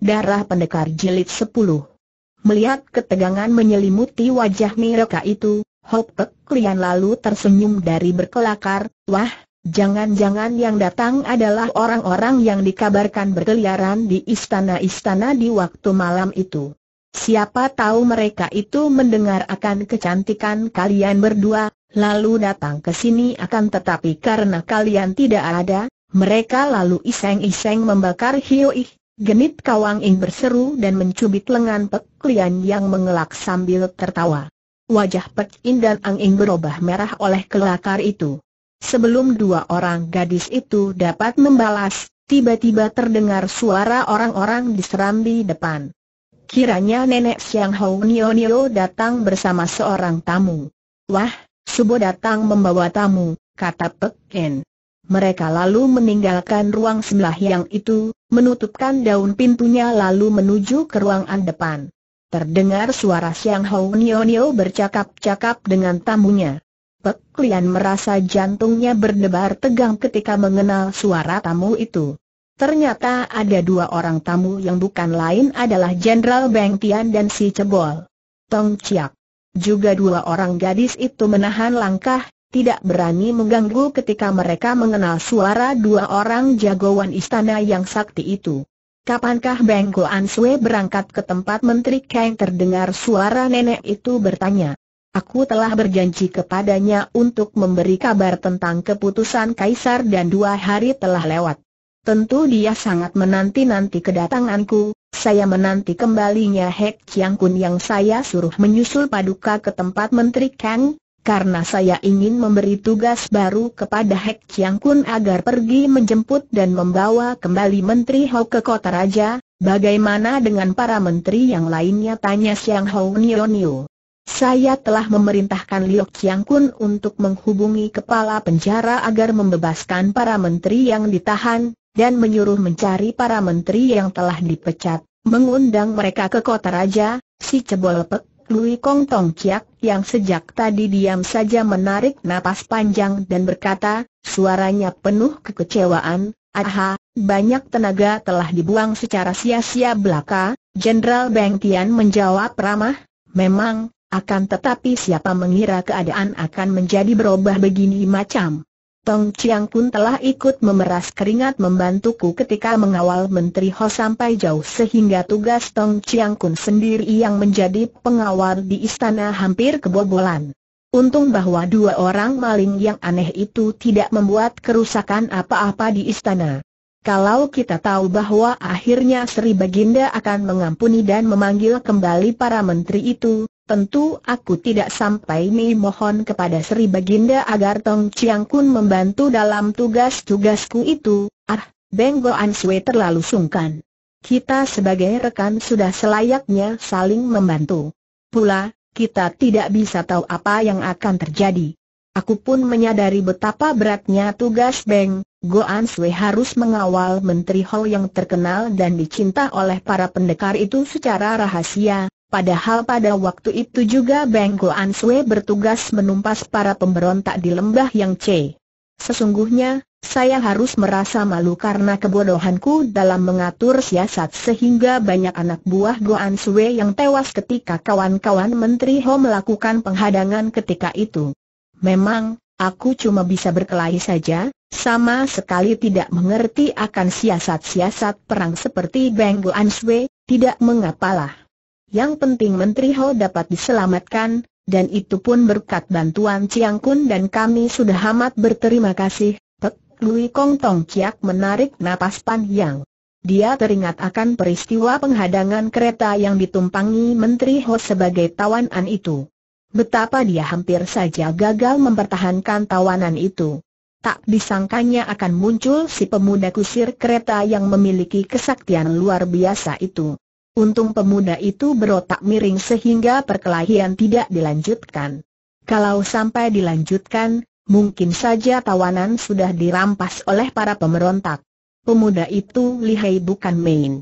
Darah Pendekar Jilid 10 Melihat ketegangan menyelimuti wajah mereka itu, Hop Pek Lian lalu tersenyum dari berkelakar, wah, jangan-jangan yang datang adalah orang-orang yang dikabarkan berkeliaran di istana-istana di waktu malam itu. Siapa tahu mereka itu mendengar akan kecantikan kalian berdua, lalu datang ke sini akan tetapi karena kalian tidak ada, mereka lalu iseng-iseng membakar hiu ih Genit Kawang Ing berseru dan mencubit lengan Pek Lian yang mengelak sambil tertawa. Wajah Pek In dan Ang Ing berubah merah oleh kelakar itu. Sebelum dua orang gadis itu dapat membalas, tiba-tiba terdengar suara orang-orang di serambi depan. Kiranya nenek Siang Hou Nio Nio datang bersama seorang tamu. Wah, Subo datang membawa tamu, kata Pek In. Mereka lalu meninggalkan ruang sebelah yang itu, menutupkan daun pintunya lalu menuju ke ruangan depan. Terdengar suara Siang Hou Nio bercakap-cakap dengan tamunya. Pek Lian merasa jantungnya berdebar tegang ketika mengenal suara tamu itu. Ternyata ada dua orang tamu yang bukan lain adalah Jenderal Beng Tian dan si Cebol. Tong Chiak. Juga dua orang gadis itu menahan langkah, tidak berani mengganggu ketika mereka mengenal suara dua orang jagoan istana yang sakti itu. Kapankah Bengko Goan Sue berangkat ke tempat Menteri Kang terdengar suara nenek itu bertanya. Aku telah berjanji kepadanya untuk memberi kabar tentang keputusan Kaisar dan dua hari telah lewat. Tentu dia sangat menanti-nanti kedatanganku, saya menanti kembalinya Hek Chiang Kun yang saya suruh menyusul Paduka ke tempat Menteri Kang, karena saya ingin memberi tugas baru kepada Hek Chiang Kun agar pergi menjemput dan membawa kembali Menteri Hou ke kota raja, bagaimana dengan para menteri yang lainnya tanya Siang Hou Nio Nio. Saya telah memerintahkan Liu Chiang Kun untuk menghubungi kepala penjara agar membebaskan para menteri yang ditahan, dan menyuruh mencari para menteri yang telah dipecat, mengundang mereka ke kota raja, si Cebol Pek Lui Kong Tong Kiak, yang sejak tadi diam saja menarik napas panjang dan berkata, suaranya penuh kekecewaan, aha, banyak tenaga telah dibuang secara sia-sia belaka, Jenderal Beng Tian menjawab ramah, memang, akan tetapi siapa mengira keadaan akan menjadi berubah begini macam. Tong Chiang Kun telah ikut memeras keringat membantuku ketika mengawal Menteri Ho sampai jauh sehingga tugas Tong Chiang Kun sendiri yang menjadi pengawal di istana hampir kebobolan. Untung bahwa dua orang maling yang aneh itu tidak membuat kerusakan apa-apa di istana. Kalau kita tahu bahwa akhirnya Sri Baginda akan mengampuni dan memanggil kembali para menteri itu, Tentu aku tidak sampai memohon kepada Sri Baginda agar Tong Chiang Kun membantu dalam tugas-tugasku itu. Ah, Benggo Answe terlalu sungkan. Kita sebagai rekan sudah selayaknya saling membantu. Pula, kita tidak bisa tahu apa yang akan terjadi. Aku pun menyadari betapa beratnya tugas Beng, Goan Sui harus mengawal Menteri Hall yang terkenal dan dicinta oleh para pendekar itu secara rahasia, Padahal pada waktu itu juga Beng Goan Sue bertugas menumpas para pemberontak di lembah yang C. Sesungguhnya, saya harus merasa malu karena kebodohanku dalam mengatur siasat sehingga banyak anak buah Goan Sue yang tewas ketika kawan-kawan Menteri Ho melakukan penghadangan ketika itu. Memang, aku cuma bisa berkelahi saja, sama sekali tidak mengerti akan siasat-siasat perang seperti Beng Goan Sue, tidak mengapalah. Yang penting Menteri Ho dapat diselamatkan, dan itu pun berkat bantuan Chiang Kun dan kami sudah amat berterima kasih. Pek Lui Kong Tong Chiak menarik napas panjang. Dia teringat akan peristiwa penghadangan kereta yang ditumpangi Menteri Ho sebagai tawanan itu. Betapa dia hampir saja gagal mempertahankan tawanan itu. Tak disangkanya akan muncul si pemuda kusir kereta yang memiliki kesaktian luar biasa itu. Untung pemuda itu berotak miring sehingga perkelahian tidak dilanjutkan. Kalau sampai dilanjutkan, mungkin saja tawanan sudah dirampas oleh para pemberontak. Pemuda itu lihai bukan main.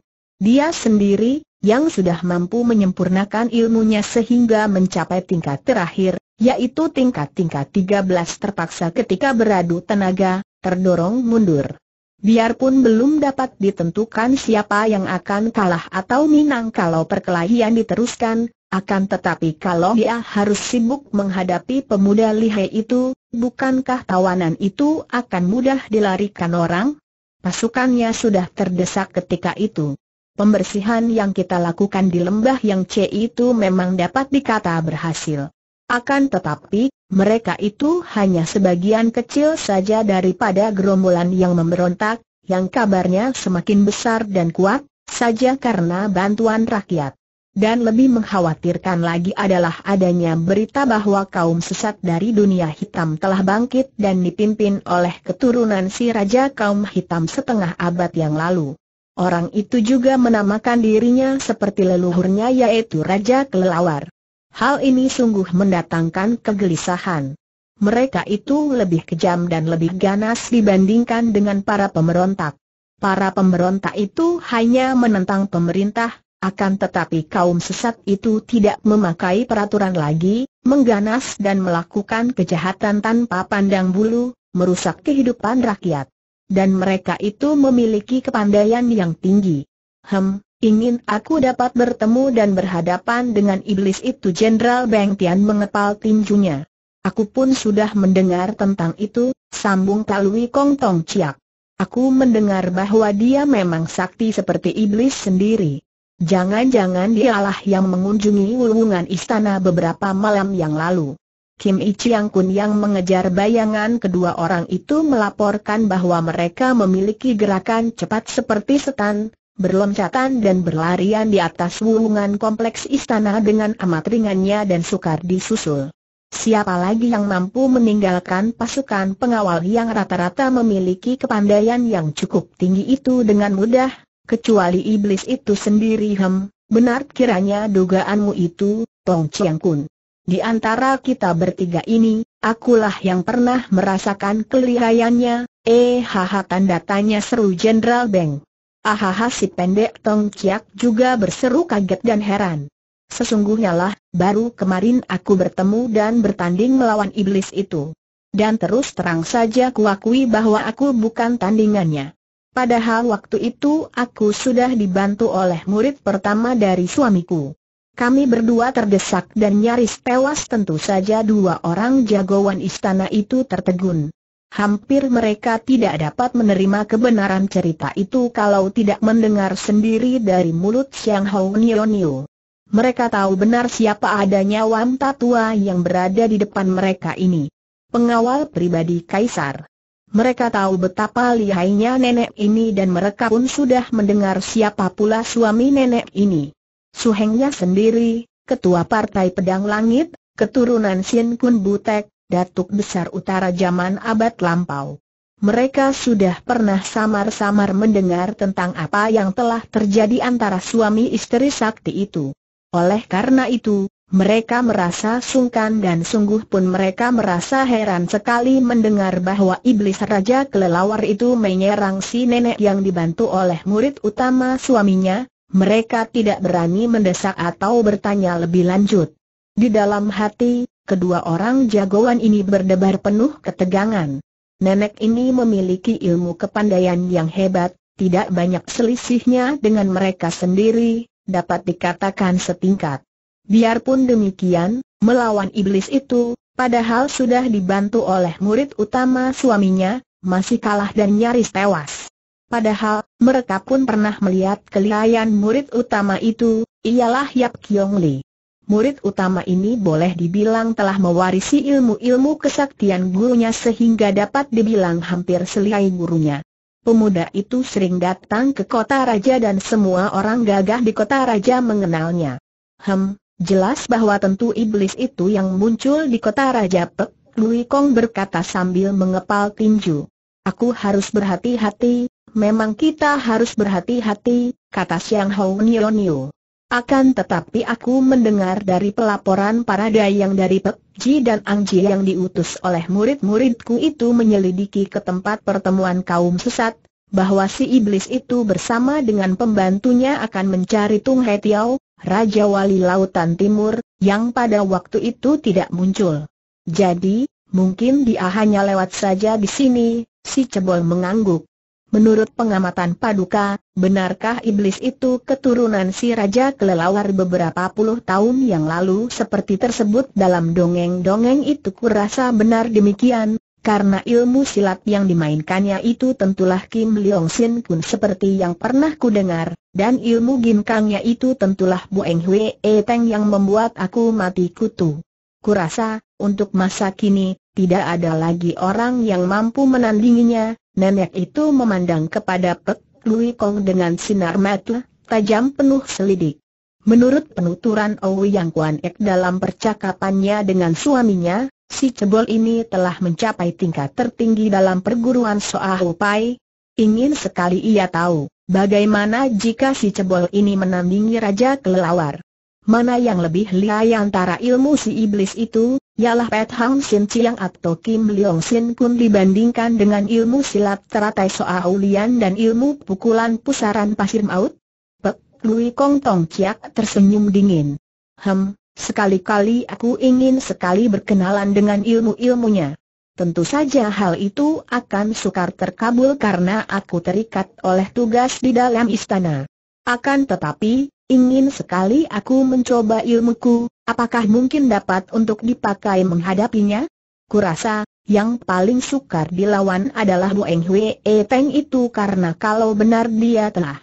Dia sendiri, yang sudah mampu menyempurnakan ilmunya sehingga mencapai tingkat terakhir, yaitu tingkat-tingkat 13 terpaksa ketika beradu tenaga, terdorong mundur. Biarpun belum dapat ditentukan siapa yang akan kalah atau menang kalau perkelahian diteruskan, akan tetapi kalau dia harus sibuk menghadapi pemuda lihai itu, bukankah tawanan itu akan mudah dilarikan orang? Pasukannya sudah terdesak ketika itu. Pembersihan yang kita lakukan di lembah yang C itu memang dapat dikata berhasil. Akan tetapi, mereka itu hanya sebagian kecil saja daripada gerombolan yang memberontak, yang kabarnya semakin besar dan kuat, saja karena bantuan rakyat. Dan lebih mengkhawatirkan lagi adalah adanya berita bahwa kaum sesat dari dunia hitam telah bangkit dan dipimpin oleh keturunan si Raja kaum hitam setengah abad yang lalu. Orang itu juga menamakan dirinya seperti leluhurnya yaitu Raja Kelelawar. Hal ini sungguh mendatangkan kegelisahan. Mereka itu lebih kejam dan lebih ganas dibandingkan dengan para pemberontak. Para pemberontak itu hanya menentang pemerintah, akan tetapi kaum sesat itu tidak memakai peraturan lagi, mengganas dan melakukan kejahatan tanpa pandang bulu, merusak kehidupan rakyat. Dan mereka itu memiliki kepandaian yang tinggi. Hem, Ingin aku dapat bertemu dan berhadapan dengan iblis itu Jenderal Beng Tian mengepal tinjunya. Aku pun sudah mendengar tentang itu, sambung Talui Kong Tong Chiak Aku mendengar bahwa dia memang sakti seperti iblis sendiri. Jangan-jangan dialah yang mengunjungi wulungan istana beberapa malam yang lalu. Kim Ichiang Kun yang mengejar bayangan kedua orang itu melaporkan bahwa mereka memiliki gerakan cepat seperti setan, berloncatan dan berlarian di atas wulungan kompleks istana dengan amat ringannya dan sukar disusul. Siapa lagi yang mampu meninggalkan pasukan pengawal yang rata-rata memiliki kepandaian yang cukup tinggi itu dengan mudah, kecuali iblis itu sendiri hem, benar kiranya dugaanmu itu, Tong Chiang Kun. Di antara kita bertiga ini, akulah yang pernah merasakan kelihayannya, eh haha tanda tanya seru Jenderal Beng. Ahaha si pendek Tong Kiak juga berseru kaget dan heran. Sesungguhnya lah, baru kemarin aku bertemu dan bertanding melawan iblis itu. Dan terus terang saja kuakui bahwa aku bukan tandingannya. Padahal waktu itu aku sudah dibantu oleh murid pertama dari suamiku. Kami berdua terdesak dan nyaris tewas tentu saja dua orang jagoan istana itu tertegun. Hampir mereka tidak dapat menerima kebenaran cerita itu kalau tidak mendengar sendiri dari mulut Siang Hou Nio Nio. Mereka tahu benar siapa adanya wanita tua yang berada di depan mereka ini. Pengawal pribadi Kaisar. Mereka tahu betapa lihainya nenek ini dan mereka pun sudah mendengar siapa pula suami nenek ini. Suhengnya sendiri, ketua partai pedang langit, keturunan Sien Kun Butek, datuk besar utara zaman abad lampau. Mereka sudah pernah samar-samar mendengar tentang apa yang telah terjadi antara suami istri sakti itu. Oleh karena itu, mereka merasa sungkan dan sungguh pun mereka merasa heran sekali mendengar bahwa iblis raja kelelawar itu menyerang si nenek yang dibantu oleh murid utama suaminya, mereka tidak berani mendesak atau bertanya lebih lanjut. Di dalam hati, Kedua orang jagoan ini berdebar penuh ketegangan. Nenek ini memiliki ilmu kepandaian yang hebat, tidak banyak selisihnya dengan mereka sendiri, dapat dikatakan setingkat. Biarpun demikian, melawan iblis itu, padahal sudah dibantu oleh murid utama suaminya, masih kalah dan nyaris tewas. Padahal, mereka pun pernah melihat kelihayan murid utama itu, ialah Yap Kiong Lee murid utama ini boleh dibilang telah mewarisi ilmu-ilmu kesaktian gurunya sehingga dapat dibilang hampir selihai gurunya. Pemuda itu sering datang ke kota raja dan semua orang gagah di kota raja mengenalnya. Hem, jelas bahwa tentu iblis itu yang muncul di kota raja Pek, Lui Kong berkata sambil mengepal tinju. Aku harus berhati-hati, memang kita harus berhati-hati, kata Xiang Hou Nio Nio. Akan tetapi aku mendengar dari pelaporan para dayang dari Pek Ji dan Ang Ji yang diutus oleh murid-muridku itu menyelidiki ke tempat pertemuan kaum sesat, bahwa si iblis itu bersama dengan pembantunya akan mencari Tung He Tiao, Raja Wali Lautan Timur, yang pada waktu itu tidak muncul. Jadi, mungkin dia hanya lewat saja di sini, si Cebol mengangguk. Menurut pengamatan Paduka, benarkah iblis itu keturunan si Raja Kelelawar beberapa puluh tahun yang lalu seperti tersebut dalam dongeng-dongeng itu kurasa benar demikian, karena ilmu silat yang dimainkannya itu tentulah Kim Leong Sin Kun seperti yang pernah ku dengar, dan ilmu ginkangnya itu tentulah Bu Eng Hwe E Teng yang membuat aku mati kutu. Kurasa, untuk masa kini, tidak ada lagi orang yang mampu menandinginya, Nenek itu memandang kepada Pek Lui Kong dengan sinar mata tajam penuh selidik. Menurut penuturan Owi Yang Kuan Ek dalam percakapannya dengan suaminya, si cebol ini telah mencapai tingkat tertinggi dalam perguruan Soahu Pai. Ingin sekali ia tahu, bagaimana jika si cebol ini menandingi Raja Kelelawar. Mana yang lebih lihai antara ilmu si iblis itu, ialah Pet Hang Sin Chiang atau Kim Leong Sin Kun dibandingkan dengan ilmu silat teratai soa Aulian dan ilmu pukulan pusaran pasir maut? Pek, Lui Kong Tong Chiak tersenyum dingin. Hem, sekali-kali aku ingin sekali berkenalan dengan ilmu-ilmunya. Tentu saja hal itu akan sukar terkabul karena aku terikat oleh tugas di dalam istana. Akan tetapi, ingin sekali aku mencoba ilmuku, Apakah mungkin dapat untuk dipakai menghadapinya? Kurasa, yang paling sukar dilawan adalah Bu Eng Hwe Teng itu karena kalau benar dia telah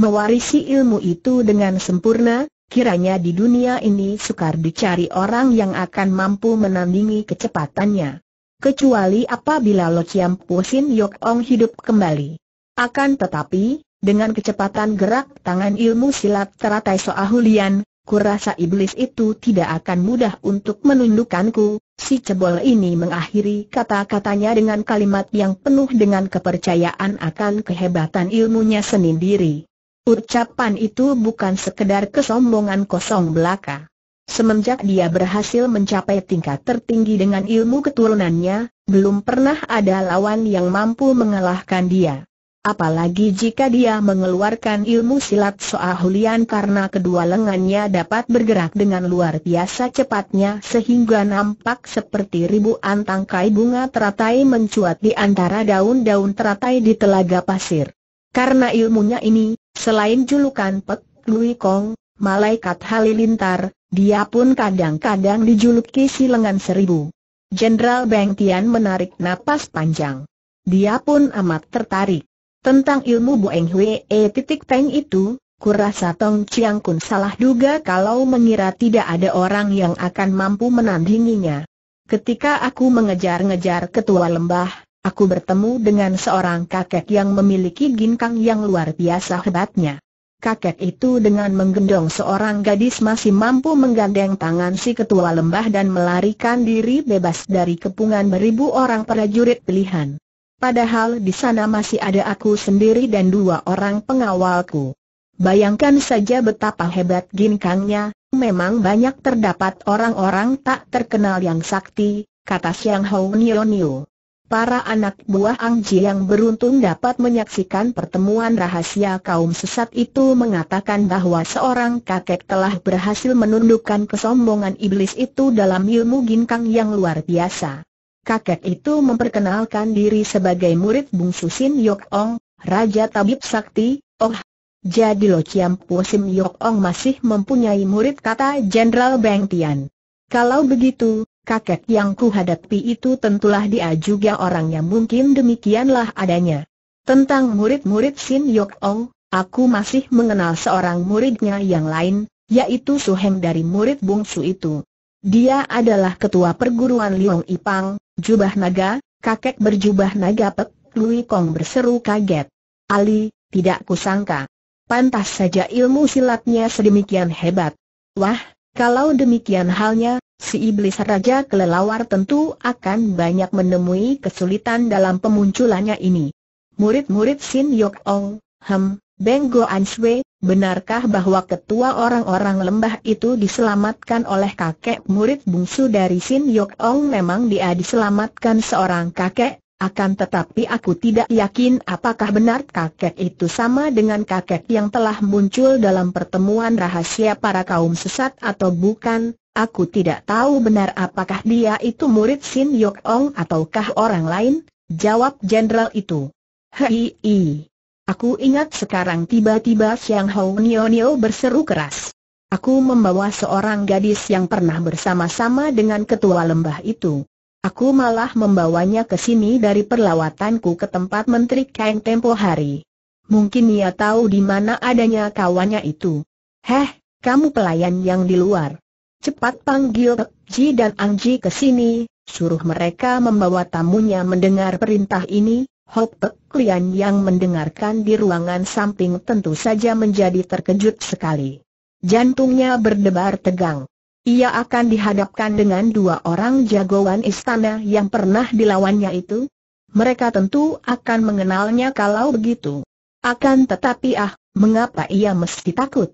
mewarisi ilmu itu dengan sempurna, kiranya di dunia ini sukar dicari orang yang akan mampu menandingi kecepatannya. Kecuali apabila Lo Chiam Pusin Yok Ong hidup kembali. Akan tetapi, dengan kecepatan gerak tangan ilmu silat teratai Soahulian, kurasa iblis itu tidak akan mudah untuk menundukkanku, si cebol ini mengakhiri kata-katanya dengan kalimat yang penuh dengan kepercayaan akan kehebatan ilmunya sendiri. Ucapan itu bukan sekedar kesombongan kosong belaka. Semenjak dia berhasil mencapai tingkat tertinggi dengan ilmu keturunannya, belum pernah ada lawan yang mampu mengalahkan dia. Apalagi jika dia mengeluarkan ilmu silat Soa Hulian karena kedua lengannya dapat bergerak dengan luar biasa cepatnya sehingga nampak seperti ribuan tangkai bunga teratai mencuat di antara daun-daun teratai di telaga pasir. Karena ilmunya ini, selain julukan Pek Lui Kong, Malaikat Halilintar, dia pun kadang-kadang dijuluki si lengan seribu. Jenderal Beng Tian menarik napas panjang. Dia pun amat tertarik. Tentang ilmu Boeng Hwee titik teng itu, kurasa Tong Chiang Kun salah duga kalau mengira tidak ada orang yang akan mampu menandinginya. Ketika aku mengejar-ngejar ketua lembah, aku bertemu dengan seorang kakek yang memiliki ginkang yang luar biasa hebatnya. Kakek itu dengan menggendong seorang gadis masih mampu menggandeng tangan si ketua lembah dan melarikan diri bebas dari kepungan beribu orang prajurit pilihan. Padahal di sana masih ada aku sendiri dan dua orang pengawalku. Bayangkan saja betapa hebat ginkangnya, memang banyak terdapat orang-orang tak terkenal yang sakti, kata siang Hou Nio Nio. Para anak buah Ang Ji yang beruntung dapat menyaksikan pertemuan rahasia kaum sesat itu mengatakan bahwa seorang kakek telah berhasil menundukkan kesombongan iblis itu dalam ilmu ginkang yang luar biasa kakek itu memperkenalkan diri sebagai murid bungsu Sin Yok Ong, Raja Tabib Sakti, oh. Jadi Lo Chiam Po Sim Yok Ong masih mempunyai murid kata Jenderal Beng Tian. Kalau begitu, kakek yang kuhadapi itu tentulah dia juga orangnya mungkin demikianlah adanya. Tentang murid-murid Sin Yok Ong, aku masih mengenal seorang muridnya yang lain, yaitu Su Heng dari murid bungsu itu. Dia adalah ketua perguruan Liong Ipang, Jubah naga, kakek berjubah naga Pek, Lui Kong berseru kaget. Ali, tidak kusangka. Pantas saja ilmu silatnya sedemikian hebat. Wah, kalau demikian halnya, si iblis raja kelelawar tentu akan banyak menemui kesulitan dalam pemunculannya ini. Murid-murid Sin Yok Ong, Hem, Beng Goan Sui, benarkah bahwa ketua orang-orang lembah itu diselamatkan oleh kakek murid bungsu dari Sin Yok Ong? Memang dia diselamatkan seorang kakek, akan tetapi aku tidak yakin apakah benar kakek itu sama dengan kakek yang telah muncul dalam pertemuan rahasia para kaum sesat atau bukan. Aku tidak tahu benar apakah dia itu murid Sin Yok Ong ataukah orang lain, jawab jenderal itu. Hei, Aku ingat sekarang tiba-tiba Siang Hou Nio Nio berseru keras. Aku membawa seorang gadis yang pernah bersama-sama dengan ketua lembah itu. Aku malah membawanya ke sini dari perlawatanku ke tempat Menteri Kang tempo hari. Mungkin ia tahu di mana adanya kawannya itu. Heh, kamu pelayan yang di luar. Cepat panggil Ji dan Angji ke sini, suruh mereka membawa tamunya mendengar perintah ini, Hotek Lian yang mendengarkan di ruangan samping tentu saja menjadi terkejut sekali. Jantungnya berdebar tegang. Ia akan dihadapkan dengan dua orang jagoan istana yang pernah dilawannya itu. Mereka tentu akan mengenalnya kalau begitu. Akan tetapi ah, mengapa ia mesti takut?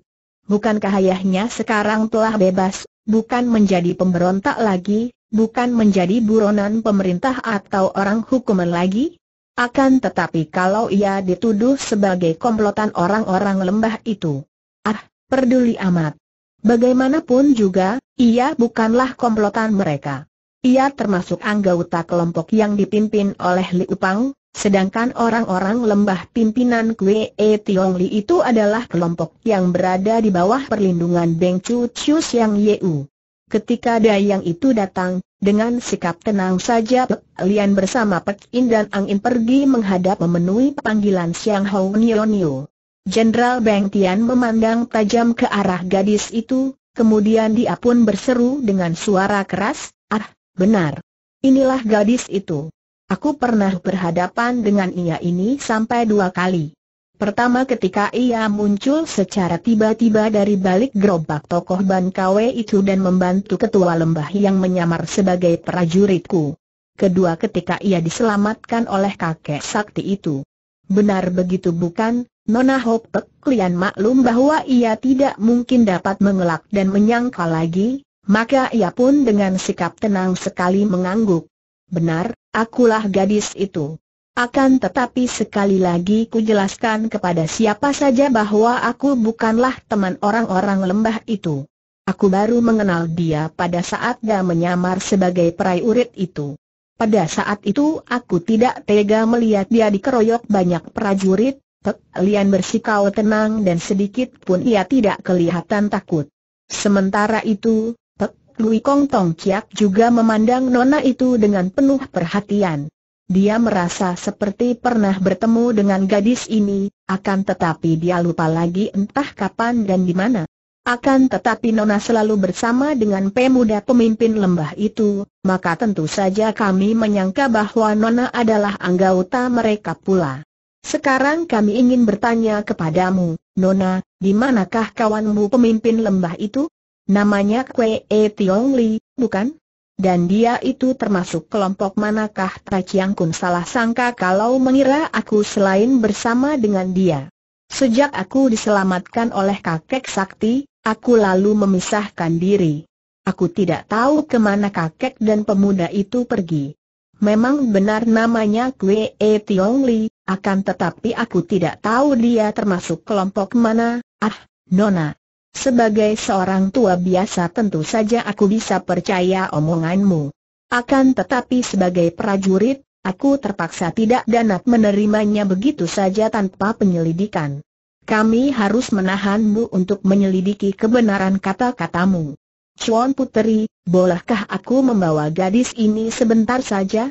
Bukankah ayahnya sekarang telah bebas, bukan menjadi pemberontak lagi, bukan menjadi buronan pemerintah atau orang hukuman lagi? Akan tetapi kalau ia dituduh sebagai komplotan orang-orang lembah itu, ah, peduli amat. Bagaimanapun juga, ia bukanlah komplotan mereka. Ia termasuk anggota kelompok yang dipimpin oleh Liu Pang, sedangkan orang-orang lembah pimpinan Kwee e Tiong Li itu adalah kelompok yang berada di bawah perlindungan Beng Chu Chiu Yang U. Ketika Dayang itu datang, dengan sikap tenang saja Lian bersama Pek In dan Ang pergi menghadap memenuhi panggilan Siang Hou Nionio. Jenderal Beng Tian memandang tajam ke arah gadis itu, kemudian dia pun berseru dengan suara keras, Ah, benar. Inilah gadis itu. Aku pernah berhadapan dengan ia ini sampai dua kali. Pertama ketika ia muncul secara tiba-tiba dari balik gerobak tokoh Ban Kwe itu dan membantu ketua lembah yang menyamar sebagai prajuritku. Kedua ketika ia diselamatkan oleh kakek sakti itu. Benar begitu bukan, Nona Hope Kalian maklum bahwa ia tidak mungkin dapat mengelak dan menyangkal lagi, maka ia pun dengan sikap tenang sekali mengangguk. Benar, akulah gadis itu. Akan tetapi sekali lagi ku jelaskan kepada siapa saja bahwa aku bukanlah teman orang-orang lembah itu. Aku baru mengenal dia pada saat dia menyamar sebagai urit itu. Pada saat itu aku tidak tega melihat dia dikeroyok banyak prajurit, Tek Lian bersikau tenang dan sedikit pun ia tidak kelihatan takut. Sementara itu, Tek Lui Kong Tong Kiak juga memandang nona itu dengan penuh perhatian. Dia merasa seperti pernah bertemu dengan gadis ini, akan tetapi dia lupa lagi entah kapan dan di mana. Akan tetapi Nona selalu bersama dengan pemuda pemimpin lembah itu, maka tentu saja kami menyangka bahwa Nona adalah anggota mereka pula. Sekarang kami ingin bertanya kepadamu, Nona, di manakah kawanmu pemimpin lembah itu? Namanya Kwee Tiong Li, bukan? Dan dia itu termasuk kelompok manakah Tai Chiang Kun salah sangka kalau mengira aku selain bersama dengan dia. Sejak aku diselamatkan oleh kakek sakti, aku lalu memisahkan diri. Aku tidak tahu kemana kakek dan pemuda itu pergi. Memang benar namanya Kwe E Tiong Li, akan tetapi aku tidak tahu dia termasuk kelompok mana, ah, Nona. Sebagai seorang tua biasa tentu saja aku bisa percaya omonganmu. Akan tetapi sebagai prajurit, aku terpaksa tidak danat menerimanya begitu saja tanpa penyelidikan. Kami harus menahanmu untuk menyelidiki kebenaran kata-katamu. Chuan Puteri, bolehkah aku membawa gadis ini sebentar saja?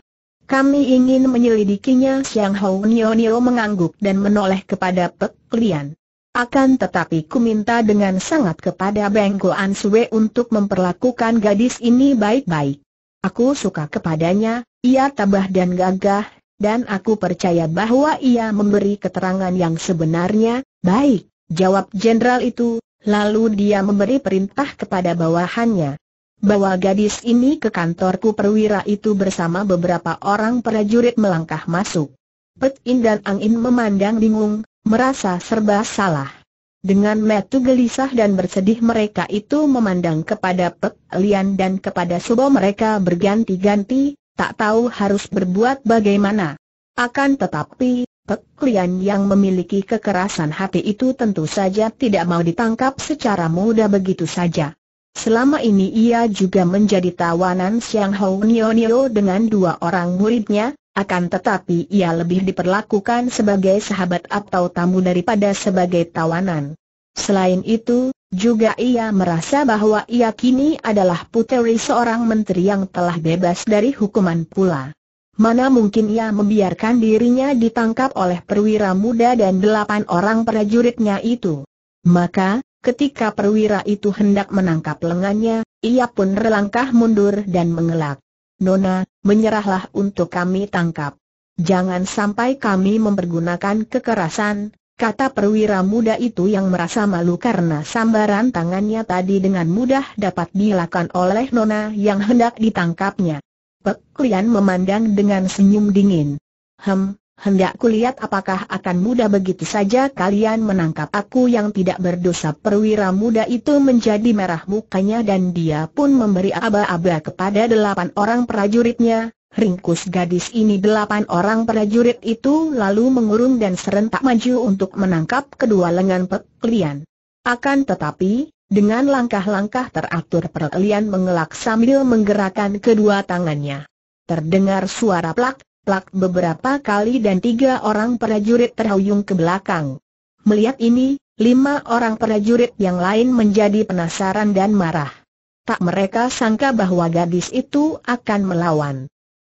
Kami ingin menyelidikinya Siang Hou Nio Nio mengangguk dan menoleh kepada Pek Lian. Akan tetapi ku minta dengan sangat kepada Bengko Goan untuk memperlakukan gadis ini baik-baik. Aku suka kepadanya, ia tabah dan gagah, dan aku percaya bahwa ia memberi keterangan yang sebenarnya, baik, jawab jenderal itu, lalu dia memberi perintah kepada bawahannya. Bawa gadis ini ke kantorku perwira itu bersama beberapa orang prajurit melangkah masuk. Pet In dan Ang memandang bingung, merasa serba salah. Dengan metu gelisah dan bersedih mereka itu memandang kepada Pek Lian dan kepada Subo mereka berganti-ganti, tak tahu harus berbuat bagaimana. Akan tetapi, Pek Lian yang memiliki kekerasan hati itu tentu saja tidak mau ditangkap secara mudah begitu saja. Selama ini ia juga menjadi tawanan Siang Hou Nio Nio dengan dua orang muridnya, akan tetapi ia lebih diperlakukan sebagai sahabat atau tamu daripada sebagai tawanan. Selain itu, juga ia merasa bahwa ia kini adalah puteri seorang menteri yang telah bebas dari hukuman pula. Mana mungkin ia membiarkan dirinya ditangkap oleh perwira muda dan delapan orang prajuritnya itu. Maka, ketika perwira itu hendak menangkap lengannya, ia pun relangkah mundur dan mengelak. Nona, menyerahlah untuk kami tangkap. Jangan sampai kami mempergunakan kekerasan, kata perwira muda itu yang merasa malu karena sambaran tangannya tadi dengan mudah dapat dilakukan oleh Nona yang hendak ditangkapnya. Pek Lian memandang dengan senyum dingin. Hem, hendak kulihat apakah akan mudah begitu saja kalian menangkap aku yang tidak berdosa perwira muda itu menjadi merah mukanya dan dia pun memberi aba-aba kepada delapan orang prajuritnya, ringkus gadis ini delapan orang prajurit itu lalu mengurung dan serentak maju untuk menangkap kedua lengan peklian. Akan tetapi, dengan langkah-langkah teratur perkelian mengelak sambil menggerakkan kedua tangannya. Terdengar suara plak, plak beberapa kali dan tiga orang prajurit terhuyung ke belakang. Melihat ini, lima orang prajurit yang lain menjadi penasaran dan marah. Tak mereka sangka bahwa gadis itu akan melawan.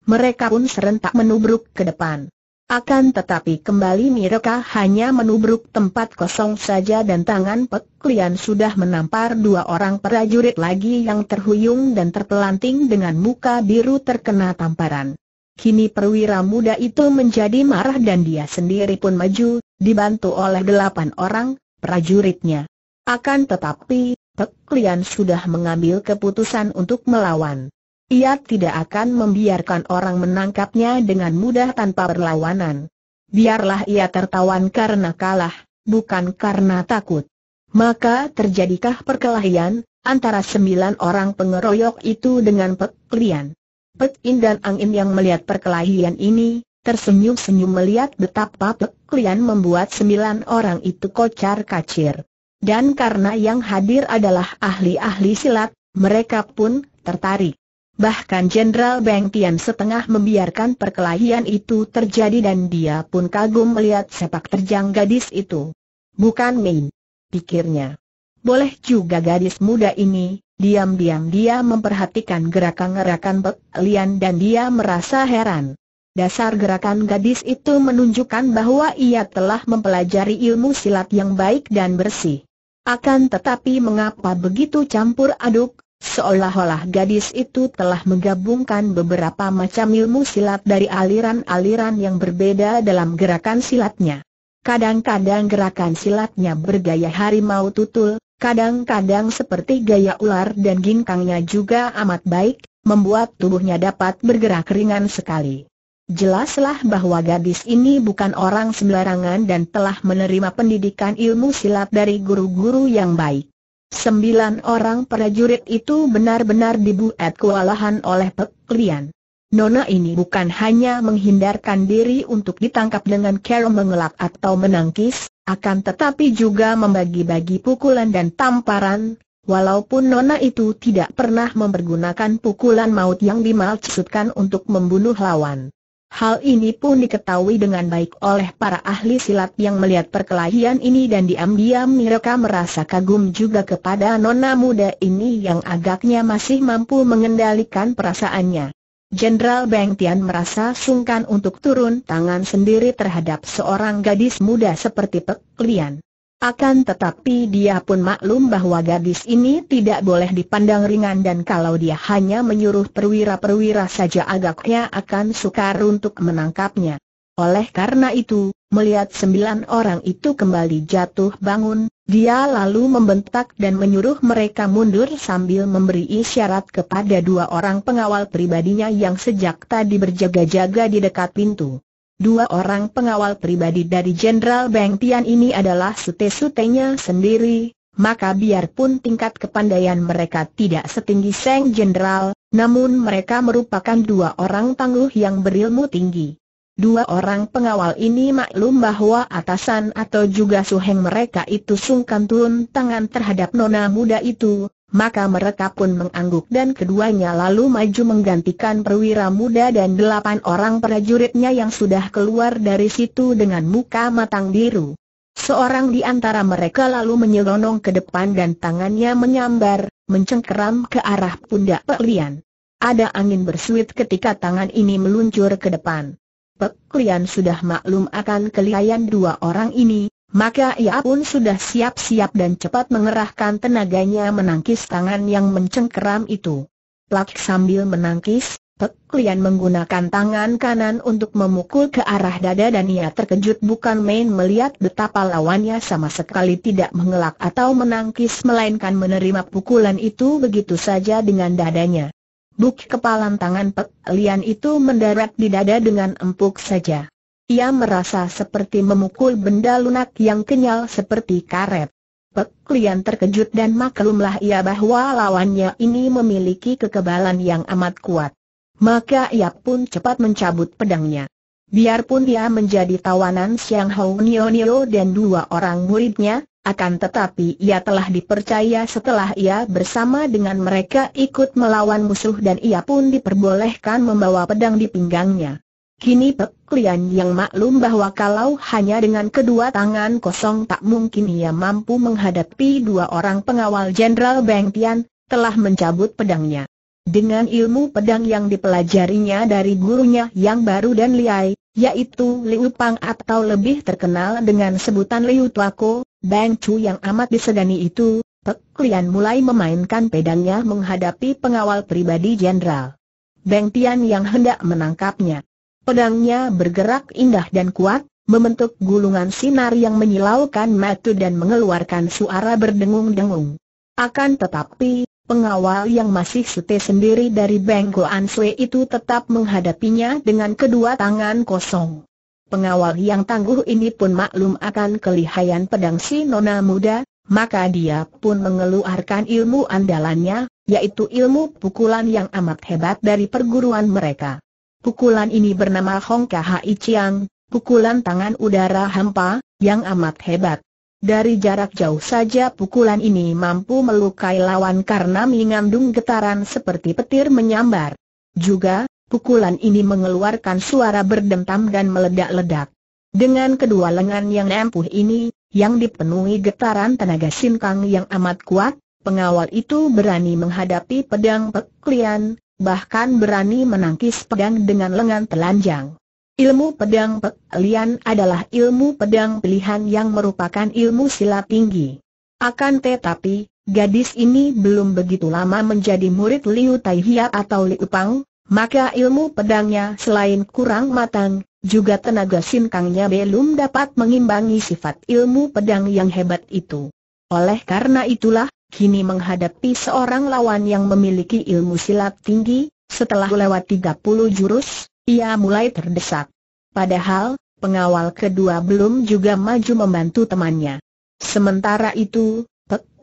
Mereka pun serentak menubruk ke depan. Akan tetapi kembali mereka hanya menubruk tempat kosong saja dan tangan peklian sudah menampar dua orang prajurit lagi yang terhuyung dan terpelanting dengan muka biru terkena tamparan. Kini perwira muda itu menjadi marah dan dia sendiri pun maju, dibantu oleh delapan orang, prajuritnya. Akan tetapi, Teklian sudah mengambil keputusan untuk melawan. Ia tidak akan membiarkan orang menangkapnya dengan mudah tanpa perlawanan. Biarlah ia tertawan karena kalah, bukan karena takut. Maka terjadikah perkelahian, antara sembilan orang pengeroyok itu dengan peklian. Pek In dan Ang In yang melihat perkelahian ini, tersenyum-senyum melihat betapa Pek Lian membuat sembilan orang itu kocar kacir. Dan karena yang hadir adalah ahli-ahli silat, mereka pun tertarik. Bahkan Jenderal Beng Tian setengah membiarkan perkelahian itu terjadi dan dia pun kagum melihat sepak terjang gadis itu. Bukan main, pikirnya. Boleh juga gadis muda ini, Diam-diam dia memperhatikan gerakan-gerakan Pek Lian dan dia merasa heran. Dasar gerakan gadis itu menunjukkan bahwa ia telah mempelajari ilmu silat yang baik dan bersih. Akan tetapi mengapa begitu campur aduk, seolah-olah gadis itu telah menggabungkan beberapa macam ilmu silat dari aliran-aliran yang berbeda dalam gerakan silatnya. Kadang-kadang gerakan silatnya bergaya harimau tutul, Kadang-kadang seperti gaya ular dan ginkangnya juga amat baik, membuat tubuhnya dapat bergerak ringan sekali. Jelaslah bahwa gadis ini bukan orang sembarangan dan telah menerima pendidikan ilmu silat dari guru-guru yang baik. Sembilan orang prajurit itu benar-benar dibuat kewalahan oleh peklian. Nona ini bukan hanya menghindarkan diri untuk ditangkap dengan cara mengelak atau menangkis, akan tetapi juga membagi-bagi pukulan dan tamparan, walaupun Nona itu tidak pernah mempergunakan pukulan maut yang dimaksudkan untuk membunuh lawan. Hal ini pun diketahui dengan baik oleh para ahli silat yang melihat perkelahian ini dan diam-diam mereka merasa kagum juga kepada nona muda ini yang agaknya masih mampu mengendalikan perasaannya. Jenderal Beng Tian merasa sungkan untuk turun tangan sendiri terhadap seorang gadis muda seperti Pek Lian. Akan tetapi dia pun maklum bahwa gadis ini tidak boleh dipandang ringan dan kalau dia hanya menyuruh perwira-perwira saja agaknya akan sukar untuk menangkapnya. Oleh karena itu, melihat sembilan orang itu kembali jatuh bangun, dia lalu membentak dan menyuruh mereka mundur sambil memberi isyarat kepada dua orang pengawal pribadinya yang sejak tadi berjaga-jaga di dekat pintu. Dua orang pengawal pribadi dari Jenderal Beng Tian ini adalah sute-sutenya sendiri, maka biarpun tingkat kepandaian mereka tidak setinggi Seng Jenderal, namun mereka merupakan dua orang tangguh yang berilmu tinggi. Dua orang pengawal ini maklum bahwa atasan atau juga suheng mereka itu sungkan turun tangan terhadap nona muda itu, maka mereka pun mengangguk dan keduanya lalu maju menggantikan perwira muda dan delapan orang prajuritnya yang sudah keluar dari situ dengan muka matang biru. Seorang di antara mereka lalu menyelonong ke depan dan tangannya menyambar, mencengkeram ke arah pundak Pelian. Ada angin bersuit ketika tangan ini meluncur ke depan. Pek sudah maklum akan kelihayan dua orang ini, maka ia pun sudah siap-siap dan cepat mengerahkan tenaganya menangkis tangan yang mencengkeram itu. Plak sambil menangkis, Pek menggunakan tangan kanan untuk memukul ke arah dada dan ia terkejut bukan main melihat betapa lawannya sama sekali tidak mengelak atau menangkis melainkan menerima pukulan itu begitu saja dengan dadanya. Buk kepalan tangan Pek Lian itu mendarat di dada dengan empuk saja. Ia merasa seperti memukul benda lunak yang kenyal seperti karet. Pek Lian terkejut dan maklumlah ia bahwa lawannya ini memiliki kekebalan yang amat kuat. Maka ia pun cepat mencabut pedangnya. Biarpun dia menjadi tawanan Siang Hou Nio Nio dan dua orang muridnya, akan tetapi ia telah dipercaya setelah ia bersama dengan mereka ikut melawan musuh dan ia pun diperbolehkan membawa pedang di pinggangnya. Kini Pek yang maklum bahwa kalau hanya dengan kedua tangan kosong tak mungkin ia mampu menghadapi dua orang pengawal Jenderal Beng Tian, telah mencabut pedangnya. Dengan ilmu pedang yang dipelajarinya dari gurunya yang baru dan liai, yaitu Liu Pang atau lebih terkenal dengan sebutan Liu Tuako, Bang Chu yang amat disegani itu, Pek Lian mulai memainkan pedangnya menghadapi pengawal pribadi jenderal. Beng Tian yang hendak menangkapnya. Pedangnya bergerak indah dan kuat, membentuk gulungan sinar yang menyilaukan mata dan mengeluarkan suara berdengung-dengung. Akan tetapi, pengawal yang masih sute sendiri dari Bang Goan Sui itu tetap menghadapinya dengan kedua tangan kosong. Pengawal yang tangguh ini pun maklum akan kelihayan pedang si nona muda, maka dia pun mengeluarkan ilmu andalannya, yaitu ilmu pukulan yang amat hebat dari perguruan mereka. Pukulan ini bernama Hong Kahai Chiang, pukulan tangan udara hampa, yang amat hebat. Dari jarak jauh saja pukulan ini mampu melukai lawan karena mengandung getaran seperti petir menyambar. Juga, pukulan ini mengeluarkan suara berdentam dan meledak-ledak. Dengan kedua lengan yang ampuh ini, yang dipenuhi getaran tenaga sinkang yang amat kuat, pengawal itu berani menghadapi pedang peklian, bahkan berani menangkis pedang dengan lengan telanjang. Ilmu pedang peklian adalah ilmu pedang pilihan yang merupakan ilmu silat tinggi. Akan tetapi, gadis ini belum begitu lama menjadi murid Liu Taihia atau Liu Pang, maka ilmu pedangnya selain kurang matang, juga tenaga sinkangnya belum dapat mengimbangi sifat ilmu pedang yang hebat itu. Oleh karena itulah, kini menghadapi seorang lawan yang memiliki ilmu silat tinggi, setelah lewat 30 jurus, ia mulai terdesak. Padahal, pengawal kedua belum juga maju membantu temannya. Sementara itu,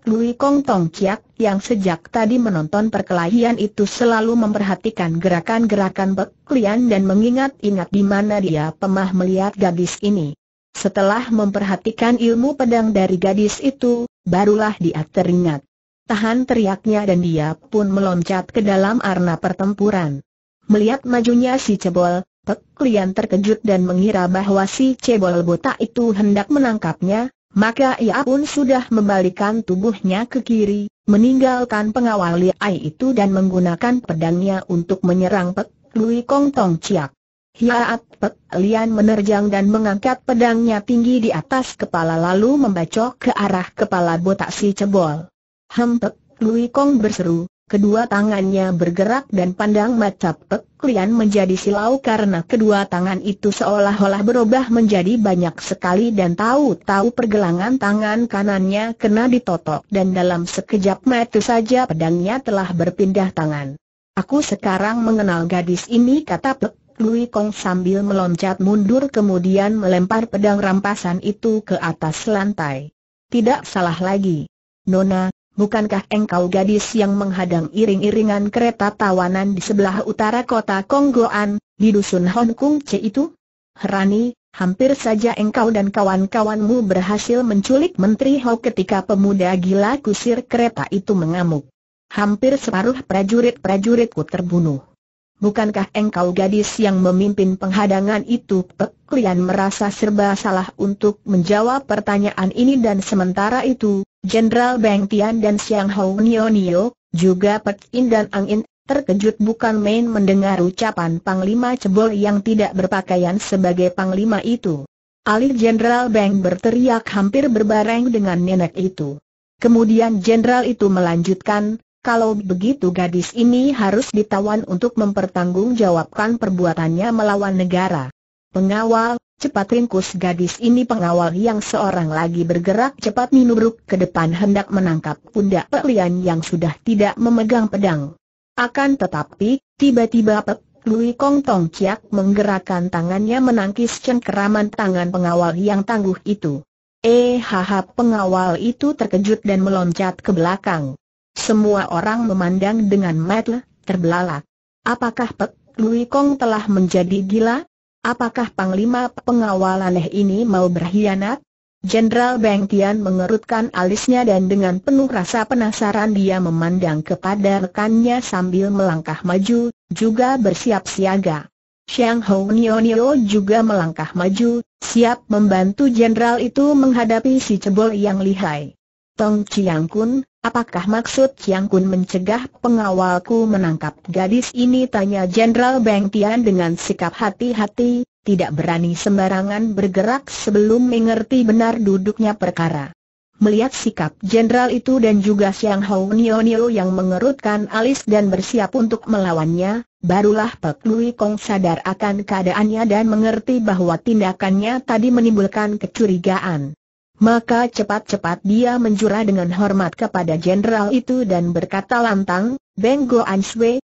Lui Kong Tong Kiak, yang sejak tadi menonton perkelahian itu selalu memperhatikan gerakan-gerakan Pek Lian dan mengingat-ingat di mana dia pemah melihat gadis ini. Setelah memperhatikan ilmu pedang dari gadis itu, barulah dia teringat. Tahan teriaknya dan dia pun meloncat ke dalam arena pertempuran. Melihat majunya si Cebol, Pek Lian terkejut dan mengira bahwa si Cebol botak itu hendak menangkapnya, maka ia pun sudah membalikan tubuhnya ke kiri, meninggalkan pengawal Ai itu dan menggunakan pedangnya untuk menyerang Pek Lui Kong Tong Chiak. Hiaat Pek Lian menerjang dan mengangkat pedangnya tinggi di atas kepala lalu membacok ke arah kepala botak si cebol. Pek Lui Kong berseru, Kedua tangannya bergerak dan pandang mata Pek Lian menjadi silau karena kedua tangan itu seolah-olah berubah menjadi banyak sekali dan tahu-tahu pergelangan tangan kanannya kena ditotok dan dalam sekejap mata saja pedangnya telah berpindah tangan. Aku sekarang mengenal gadis ini kata Pek Lui Kong sambil meloncat mundur kemudian melempar pedang rampasan itu ke atas lantai. Tidak salah lagi. Nona, Bukankah engkau gadis yang menghadang iring-iringan kereta tawanan di sebelah utara kota Konggoan, di dusun Hong Kong C itu? Herani, hampir saja engkau dan kawan-kawanmu berhasil menculik Menteri Ho ketika pemuda gila kusir kereta itu mengamuk. Hampir separuh prajurit-prajuritku terbunuh. Bukankah engkau gadis yang memimpin penghadangan itu? Pek merasa serba salah untuk menjawab pertanyaan ini dan sementara itu, Jenderal Beng Tian dan Siang Hou Nio Nio, juga Pek In dan Ang In, terkejut bukan main mendengar ucapan Panglima Cebol yang tidak berpakaian sebagai Panglima itu. Alir Jenderal Beng berteriak hampir berbareng dengan nenek itu. Kemudian Jenderal itu melanjutkan, kalau begitu gadis ini harus ditawan untuk mempertanggungjawabkan perbuatannya melawan negara. Pengawal, Cepat ringkus gadis ini pengawal yang seorang lagi bergerak cepat minubruk ke depan hendak menangkap pundak Pek yang sudah tidak memegang pedang. Akan tetapi, tiba-tiba Pek Lui Kong Tong Chiak menggerakkan tangannya menangkis cengkeraman tangan pengawal yang tangguh itu. Eh haha pengawal itu terkejut dan meloncat ke belakang. Semua orang memandang dengan mata terbelalak. Apakah Pek Lui Kong telah menjadi gila? Apakah Panglima pengawal aneh ini mau berkhianat? Jenderal Beng Tian mengerutkan alisnya dan dengan penuh rasa penasaran dia memandang kepada rekannya sambil melangkah maju, juga bersiap siaga. Xiang Hou Nio Nio juga melangkah maju, siap membantu jenderal itu menghadapi si cebol yang lihai. Tong Chiang Kun, Apakah maksud Chiang Kun mencegah pengawalku menangkap gadis ini? Tanya Jenderal Beng Tian dengan sikap hati-hati, tidak berani sembarangan bergerak sebelum mengerti benar duduknya perkara. Melihat sikap jenderal itu dan juga Siang Hou Nio Nio yang mengerutkan alis dan bersiap untuk melawannya, barulah Pek Lui Kong sadar akan keadaannya dan mengerti bahwa tindakannya tadi menimbulkan kecurigaan. Maka cepat-cepat dia menjurah dengan hormat kepada jenderal itu dan berkata lantang, Beng Goan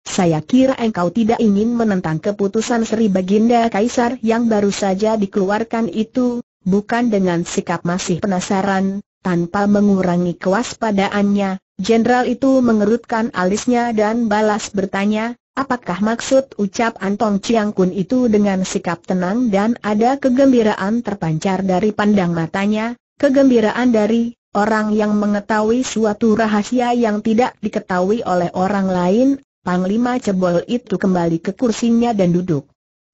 saya kira engkau tidak ingin menentang keputusan Sri Baginda Kaisar yang baru saja dikeluarkan itu, bukan dengan sikap masih penasaran, tanpa mengurangi kewaspadaannya. Jenderal itu mengerutkan alisnya dan balas bertanya, apakah maksud ucap Antong Chiang Kun itu dengan sikap tenang dan ada kegembiraan terpancar dari pandang matanya, kegembiraan dari orang yang mengetahui suatu rahasia yang tidak diketahui oleh orang lain, Panglima Cebol itu kembali ke kursinya dan duduk.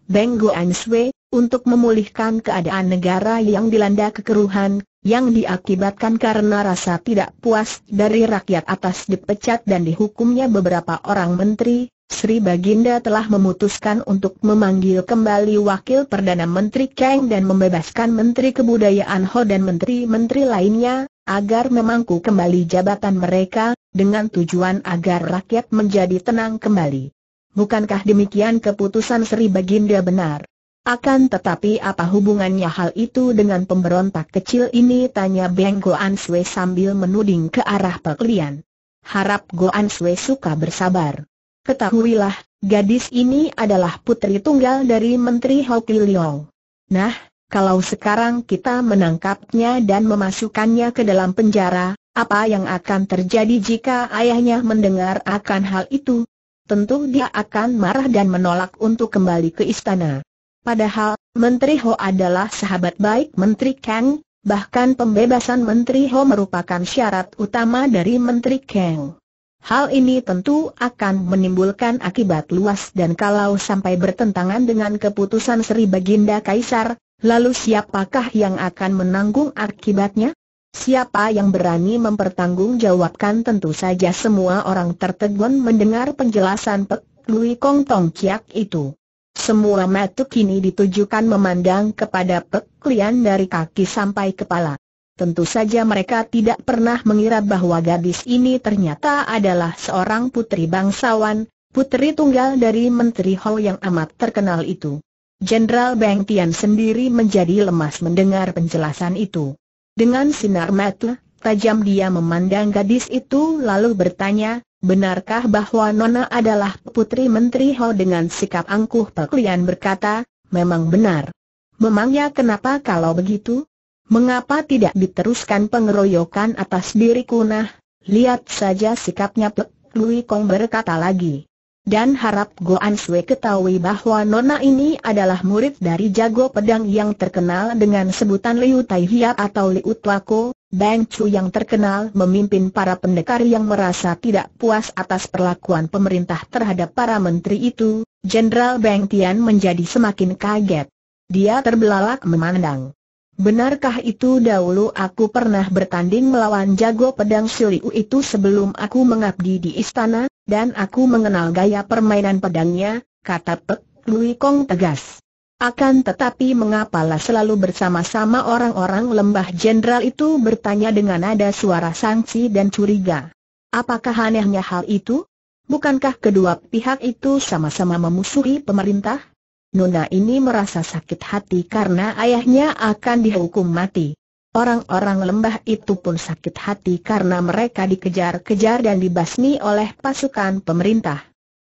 Beng Guan Sui, untuk memulihkan keadaan negara yang dilanda kekeruhan, yang diakibatkan karena rasa tidak puas dari rakyat atas dipecat dan dihukumnya beberapa orang menteri, Sri Baginda telah memutuskan untuk memanggil kembali Wakil Perdana Menteri Kang dan membebaskan Menteri Kebudayaan Ho dan menteri-menteri lainnya, agar memangku kembali jabatan mereka, dengan tujuan agar rakyat menjadi tenang kembali. Bukankah demikian keputusan Sri Baginda benar? Akan tetapi apa hubungannya hal itu dengan pemberontak kecil ini? Tanya Beng Goan Sui sambil menuding ke arah Peklian. Harap Goan Sui suka bersabar. Ketahuilah, gadis ini adalah putri tunggal dari Menteri Hoki Liong. Nah, kalau sekarang kita menangkapnya dan memasukkannya ke dalam penjara, apa yang akan terjadi jika ayahnya mendengar akan hal itu? Tentu dia akan marah dan menolak untuk kembali ke istana. Padahal, Menteri Ho adalah sahabat baik Menteri Kang, bahkan pembebasan Menteri Ho merupakan syarat utama dari Menteri Kang. Hal ini tentu akan menimbulkan akibat luas dan kalau sampai bertentangan dengan keputusan Sri Baginda Kaisar, lalu siapakah yang akan menanggung akibatnya? Siapa yang berani mempertanggungjawabkan tentu saja semua orang tertegun mendengar penjelasan Pek Lui Kong Tong Kiak itu. Semua mata kini ditujukan memandang kepada Pek Lian dari kaki sampai kepala. Tentu saja mereka tidak pernah mengira bahwa gadis ini ternyata adalah seorang putri bangsawan, putri tunggal dari Menteri Hou yang amat terkenal itu. Jenderal Beng Tian sendiri menjadi lemas mendengar penjelasan itu. Dengan sinar mata tajam dia memandang gadis itu lalu bertanya, benarkah bahwa Nona adalah putri Menteri Ho dengan sikap angkuh Lian berkata, memang benar. Memangnya kenapa kalau begitu? Mengapa tidak diteruskan pengeroyokan atas diriku nah? Lihat saja sikapnya Pek Lui Kong berkata lagi. Dan harap Goan Sue ketahui bahwa Nona ini adalah murid dari jago pedang yang terkenal dengan sebutan Liu Tai Hiap atau Liu Tuako, Bang Chu yang terkenal memimpin para pendekar yang merasa tidak puas atas perlakuan pemerintah terhadap para menteri itu, Jenderal Bang Tian menjadi semakin kaget. Dia terbelalak memandang. Benarkah itu dahulu aku pernah bertanding melawan jago pedang Siliu itu sebelum aku mengabdi di istana, dan aku mengenal gaya permainan pedangnya, kata Pek Lui Kong tegas. Akan tetapi mengapalah selalu bersama-sama orang-orang lembah jenderal itu bertanya dengan nada suara sanksi dan curiga. Apakah anehnya hal itu? Bukankah kedua pihak itu sama-sama memusuhi pemerintah? Nona ini merasa sakit hati karena ayahnya akan dihukum mati. Orang-orang lembah itu pun sakit hati karena mereka dikejar-kejar dan dibasmi oleh pasukan pemerintah.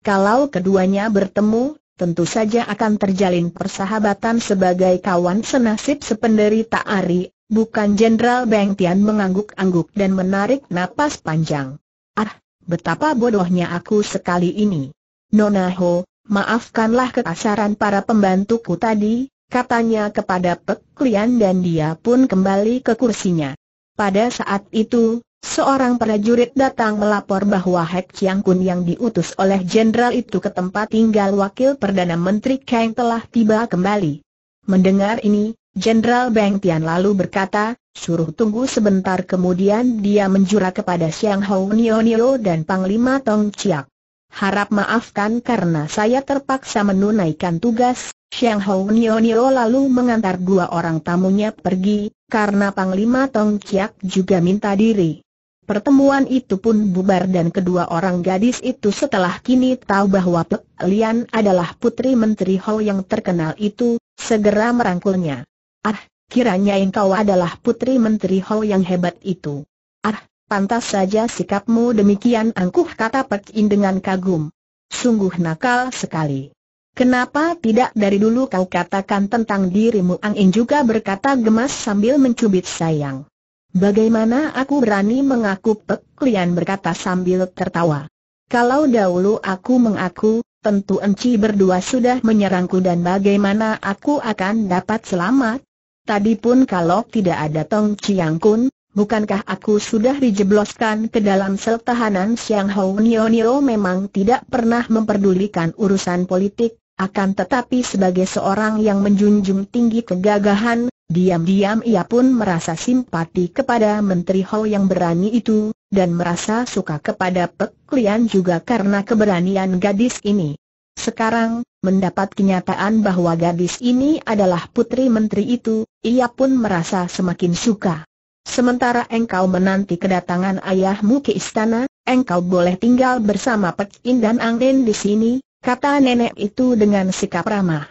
Kalau keduanya bertemu, tentu saja akan terjalin persahabatan sebagai kawan senasib sependerita Ari, bukan Jenderal Beng Tian mengangguk-angguk dan menarik napas panjang. Ah, betapa bodohnya aku sekali ini. Nona Ho, maafkanlah kekasaran para pembantuku tadi, katanya kepada Pek dan dia pun kembali ke kursinya. Pada saat itu, seorang prajurit datang melapor bahwa Hek Chiang Kun yang diutus oleh jenderal itu ke tempat tinggal wakil Perdana Menteri Kang telah tiba kembali. Mendengar ini, Jenderal Beng Tian lalu berkata, suruh tunggu sebentar kemudian dia menjura kepada Siang Hou Nio Nio dan Panglima Tong Chiak. Harap maafkan karena saya terpaksa menunaikan tugas, Xiang Hou Nio Nio lalu mengantar dua orang tamunya pergi, karena Panglima Tong Chiak juga minta diri. Pertemuan itu pun bubar dan kedua orang gadis itu setelah kini tahu bahwa Pek Lian adalah putri Menteri Hou yang terkenal itu, segera merangkulnya. Ah, kiranya engkau adalah putri Menteri Hou yang hebat itu. Ah, Pantas saja sikapmu demikian angkuh kata Pek In dengan kagum. Sungguh nakal sekali. Kenapa tidak dari dulu kau katakan tentang dirimu Ang In juga berkata gemas sambil mencubit sayang. Bagaimana aku berani mengaku Pek Lian berkata sambil tertawa. Kalau dahulu aku mengaku, tentu enci berdua sudah menyerangku dan bagaimana aku akan dapat selamat? Tadi pun kalau tidak ada Tong Chiang Kun, bukankah aku sudah dijebloskan ke dalam sel tahanan Siang Hou Nio Nio memang tidak pernah memperdulikan urusan politik, akan tetapi sebagai seorang yang menjunjung tinggi kegagahan, diam-diam ia pun merasa simpati kepada Menteri Hou yang berani itu, dan merasa suka kepada Pek Lian juga karena keberanian gadis ini. Sekarang, mendapat kenyataan bahwa gadis ini adalah putri menteri itu, ia pun merasa semakin suka. Sementara engkau menanti kedatangan ayahmu ke istana, engkau boleh tinggal bersama Pek In dan Ang di sini, kata nenek itu dengan sikap ramah.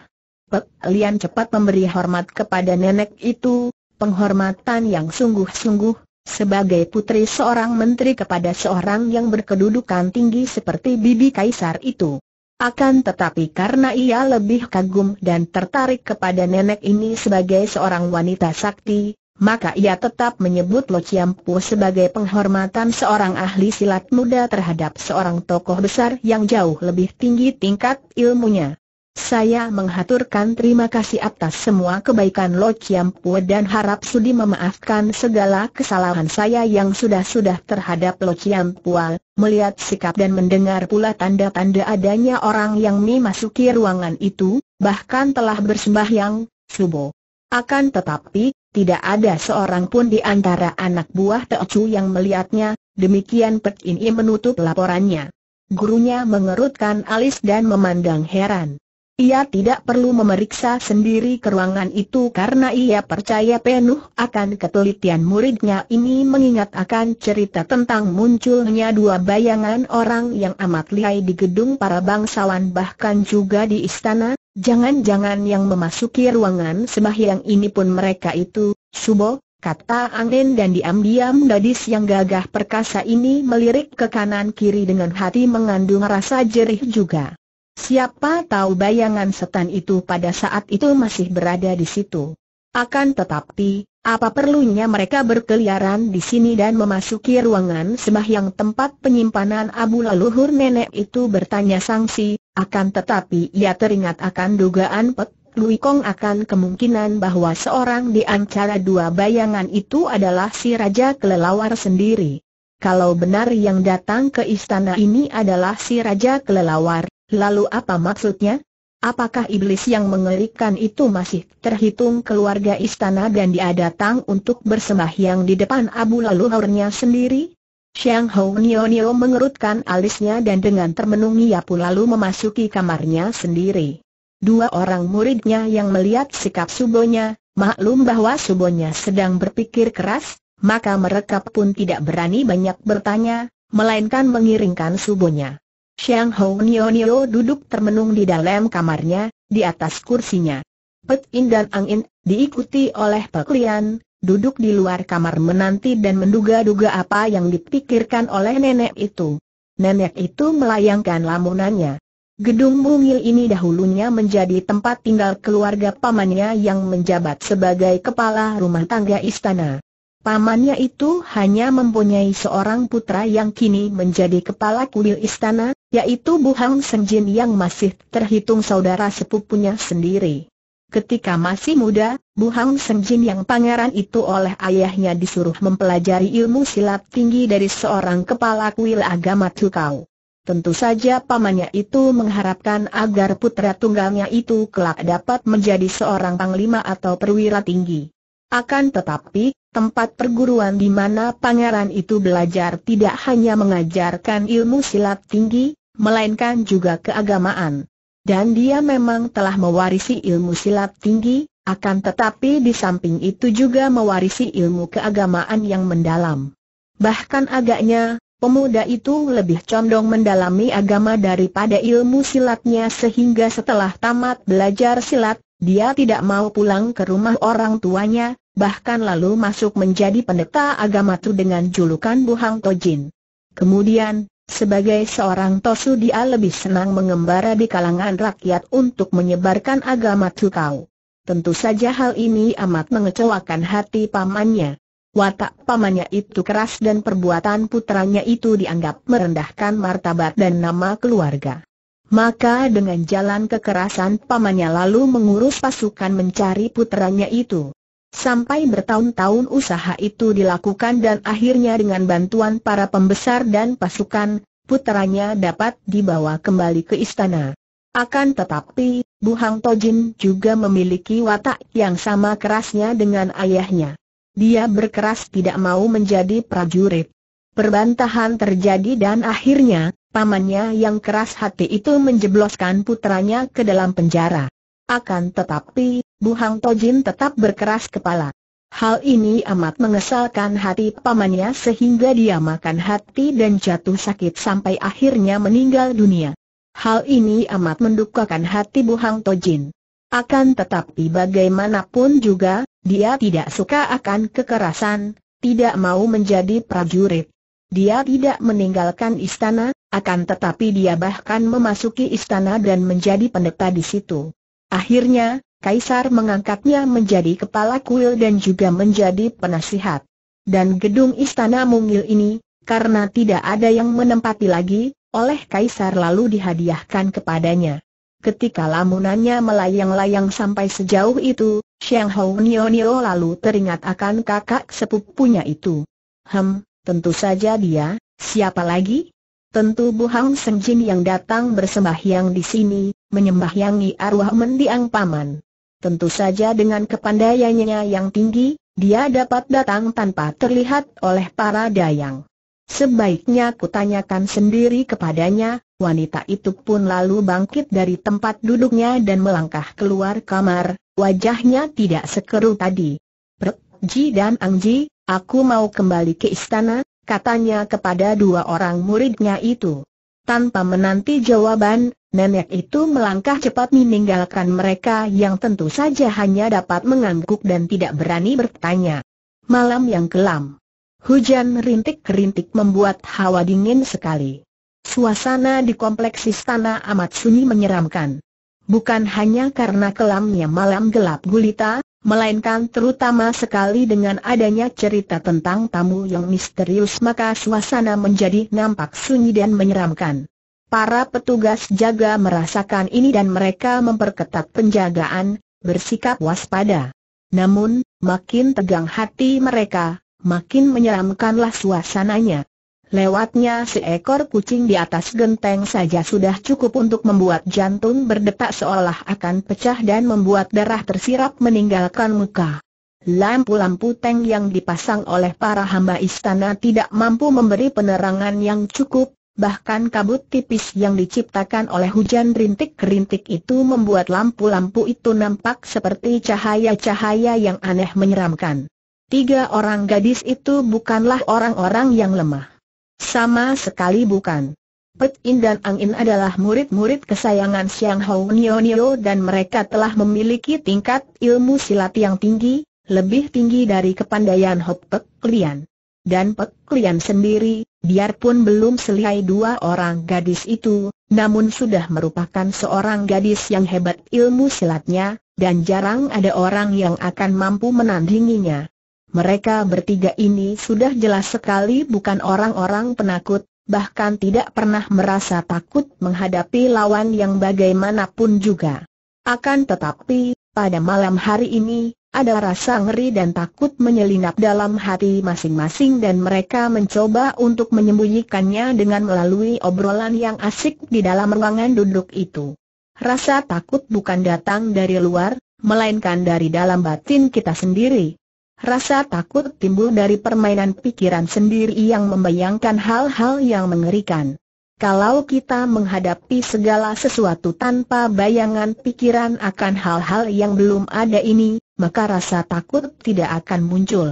Pek Lian cepat memberi hormat kepada nenek itu, penghormatan yang sungguh-sungguh, sebagai putri seorang menteri kepada seorang yang berkedudukan tinggi seperti Bibi Kaisar itu. Akan tetapi karena ia lebih kagum dan tertarik kepada nenek ini sebagai seorang wanita sakti, maka ia tetap menyebut Lo Chiam Pu sebagai penghormatan seorang ahli silat muda terhadap seorang tokoh besar yang jauh lebih tinggi tingkat ilmunya. Saya menghaturkan terima kasih atas semua kebaikan Lo Chiam Pu dan harap sudi memaafkan segala kesalahan saya yang sudah-sudah terhadap Lo Chiam Pu. Melihat sikap dan mendengar pula tanda-tanda adanya orang yang memasuki ruangan itu, bahkan telah bersembahyang, subuh. Akan tetapi, tidak ada seorang pun di antara anak buah Teocu yang melihatnya, demikian Pek In menutup laporannya. Gurunya mengerutkan alis dan memandang heran. Ia tidak perlu memeriksa sendiri ke ruangan itu karena ia percaya penuh akan ketelitian muridnya ini mengingat akan cerita tentang munculnya dua bayangan orang yang amat lihai di gedung para bangsawan bahkan juga di istana, Jangan-jangan yang memasuki ruangan sembahyang ini pun mereka itu, Subo, kata angin dan diam-diam gadis yang gagah perkasa ini melirik ke kanan-kiri dengan hati mengandung rasa jerih juga. Siapa tahu bayangan setan itu pada saat itu masih berada di situ. Akan tetapi, apa perlunya mereka berkeliaran di sini dan memasuki ruangan sembahyang tempat penyimpanan abu leluhur nenek itu bertanya sangsi, akan tetapi ia teringat akan dugaan Pek Lui Kong akan kemungkinan bahwa seorang di antara dua bayangan itu adalah si Raja Kelelawar sendiri. Kalau benar yang datang ke istana ini adalah si Raja Kelelawar, lalu apa maksudnya? Apakah iblis yang mengerikan itu masih terhitung keluarga istana dan dia datang untuk bersembahyang di depan Abu Lalu Laluhurnya sendiri? Xiang Hou Nio Nio mengerutkan alisnya dan dengan termenung ia pun lalu memasuki kamarnya sendiri. Dua orang muridnya yang melihat sikap subonya, maklum bahwa subonya sedang berpikir keras, maka mereka pun tidak berani banyak bertanya, melainkan mengiringkan subonya. Xiang Hou Nio Nio duduk termenung di dalam kamarnya, di atas kursinya. Pet In dan Ang In, diikuti oleh Pek Lian, duduk di luar kamar menanti dan menduga-duga apa yang dipikirkan oleh nenek itu. Nenek itu melayangkan lamunannya. Gedung mungil ini dahulunya menjadi tempat tinggal keluarga pamannya yang menjabat sebagai kepala rumah tangga istana. Pamannya itu hanya mempunyai seorang putra yang kini menjadi kepala kuil istana, yaitu Bu Hang Senjin yang masih terhitung saudara sepupunya sendiri. Ketika masih muda, Bu Hang Seng Jin yang pangeran itu oleh ayahnya disuruh mempelajari ilmu silat tinggi dari seorang kepala kuil agama Tukau. Tentu saja pamannya itu mengharapkan agar putra tunggalnya itu kelak dapat menjadi seorang panglima atau perwira tinggi. Akan tetapi, tempat perguruan di mana pangeran itu belajar tidak hanya mengajarkan ilmu silat tinggi, melainkan juga keagamaan. Dan dia memang telah mewarisi ilmu silat tinggi, akan tetapi di samping itu juga mewarisi ilmu keagamaan yang mendalam. Bahkan agaknya, pemuda itu lebih condong mendalami agama daripada ilmu silatnya sehingga setelah tamat belajar silat, dia tidak mau pulang ke rumah orang tuanya, bahkan lalu masuk menjadi pendeta agama itu dengan julukan Buhang Tojin. Kemudian, sebagai seorang tosu dia lebih senang mengembara di kalangan rakyat untuk menyebarkan agama Tukau. Tentu saja hal ini amat mengecewakan hati pamannya. Watak pamannya itu keras dan perbuatan putranya itu dianggap merendahkan martabat dan nama keluarga. Maka dengan jalan kekerasan pamannya lalu mengurus pasukan mencari putranya itu. Sampai bertahun-tahun usaha itu dilakukan dan akhirnya dengan bantuan para pembesar dan pasukan, puteranya dapat dibawa kembali ke istana. Akan tetapi, Bu Hang Tojin juga memiliki watak yang sama kerasnya dengan ayahnya. Dia berkeras tidak mau menjadi prajurit. Perbantahan terjadi dan akhirnya, pamannya yang keras hati itu menjebloskan putranya ke dalam penjara. Akan tetapi, Bu Hang Tojin tetap berkeras kepala. Hal ini amat mengesalkan hati pamannya sehingga dia makan hati dan jatuh sakit sampai akhirnya meninggal dunia. Hal ini amat mendukakan hati Bu Hang Tojin. Akan tetapi bagaimanapun juga, dia tidak suka akan kekerasan, tidak mau menjadi prajurit. Dia tidak meninggalkan istana, akan tetapi dia bahkan memasuki istana dan menjadi pendeta di situ. Akhirnya, Kaisar mengangkatnya menjadi kepala kuil dan juga menjadi penasihat. Dan gedung istana mungil ini, karena tidak ada yang menempati lagi, oleh Kaisar lalu dihadiahkan kepadanya. Ketika lamunannya melayang-layang sampai sejauh itu, Xiang Hou Nio Nio lalu teringat akan kakak sepupunya itu. Hem, tentu saja dia, siapa lagi? Tentu Bu Hang Senjin yang datang bersembahyang di sini, menyembahyangi arwah mendiang paman. Tentu saja dengan kepandaiannya yang tinggi, dia dapat datang tanpa terlihat oleh para dayang. Sebaiknya kutanyakan sendiri kepadanya, wanita itu pun lalu bangkit dari tempat duduknya dan melangkah keluar kamar, wajahnya tidak sekeru tadi. Prek, Ji dan Angji, aku mau kembali ke istana, katanya kepada dua orang muridnya itu. Tanpa menanti jawaban, Nenek itu melangkah cepat meninggalkan mereka yang tentu saja hanya dapat mengangguk dan tidak berani bertanya. Malam yang kelam. Hujan rintik-rintik membuat hawa dingin sekali. Suasana di kompleks istana amat sunyi menyeramkan. Bukan hanya karena kelamnya malam gelap gulita, melainkan terutama sekali dengan adanya cerita tentang tamu yang misterius maka suasana menjadi nampak sunyi dan menyeramkan. Para petugas jaga merasakan ini dan mereka memperketat penjagaan, bersikap waspada. Namun, makin tegang hati mereka, makin menyeramkanlah suasananya. Lewatnya seekor kucing di atas genteng saja sudah cukup untuk membuat jantung berdetak seolah akan pecah dan membuat darah tersirap meninggalkan muka. Lampu-lampu teng yang dipasang oleh para hamba istana tidak mampu memberi penerangan yang cukup, bahkan kabut tipis yang diciptakan oleh hujan rintik-rintik itu membuat lampu-lampu itu nampak seperti cahaya-cahaya yang aneh menyeramkan. Tiga orang gadis itu bukanlah orang-orang yang lemah. Sama sekali bukan. Pet In dan Ang In adalah murid-murid kesayangan Siang Hou Nio Nio dan mereka telah memiliki tingkat ilmu silat yang tinggi, lebih tinggi dari kepandaian Hop Pek Lian. Dan Pek Lian sendiri, Biarpun belum selihai dua orang gadis itu, namun sudah merupakan seorang gadis yang hebat ilmu silatnya, dan jarang ada orang yang akan mampu menandinginya. Mereka bertiga ini sudah jelas sekali bukan orang-orang penakut, bahkan tidak pernah merasa takut menghadapi lawan yang bagaimanapun juga. Akan tetapi, pada malam hari ini, ada rasa ngeri dan takut menyelinap dalam hati masing-masing dan mereka mencoba untuk menyembunyikannya dengan melalui obrolan yang asik di dalam ruangan duduk itu. Rasa takut bukan datang dari luar, melainkan dari dalam batin kita sendiri. Rasa takut timbul dari permainan pikiran sendiri yang membayangkan hal-hal yang mengerikan. Kalau kita menghadapi segala sesuatu tanpa bayangan pikiran akan hal-hal yang belum ada ini, maka rasa takut tidak akan muncul.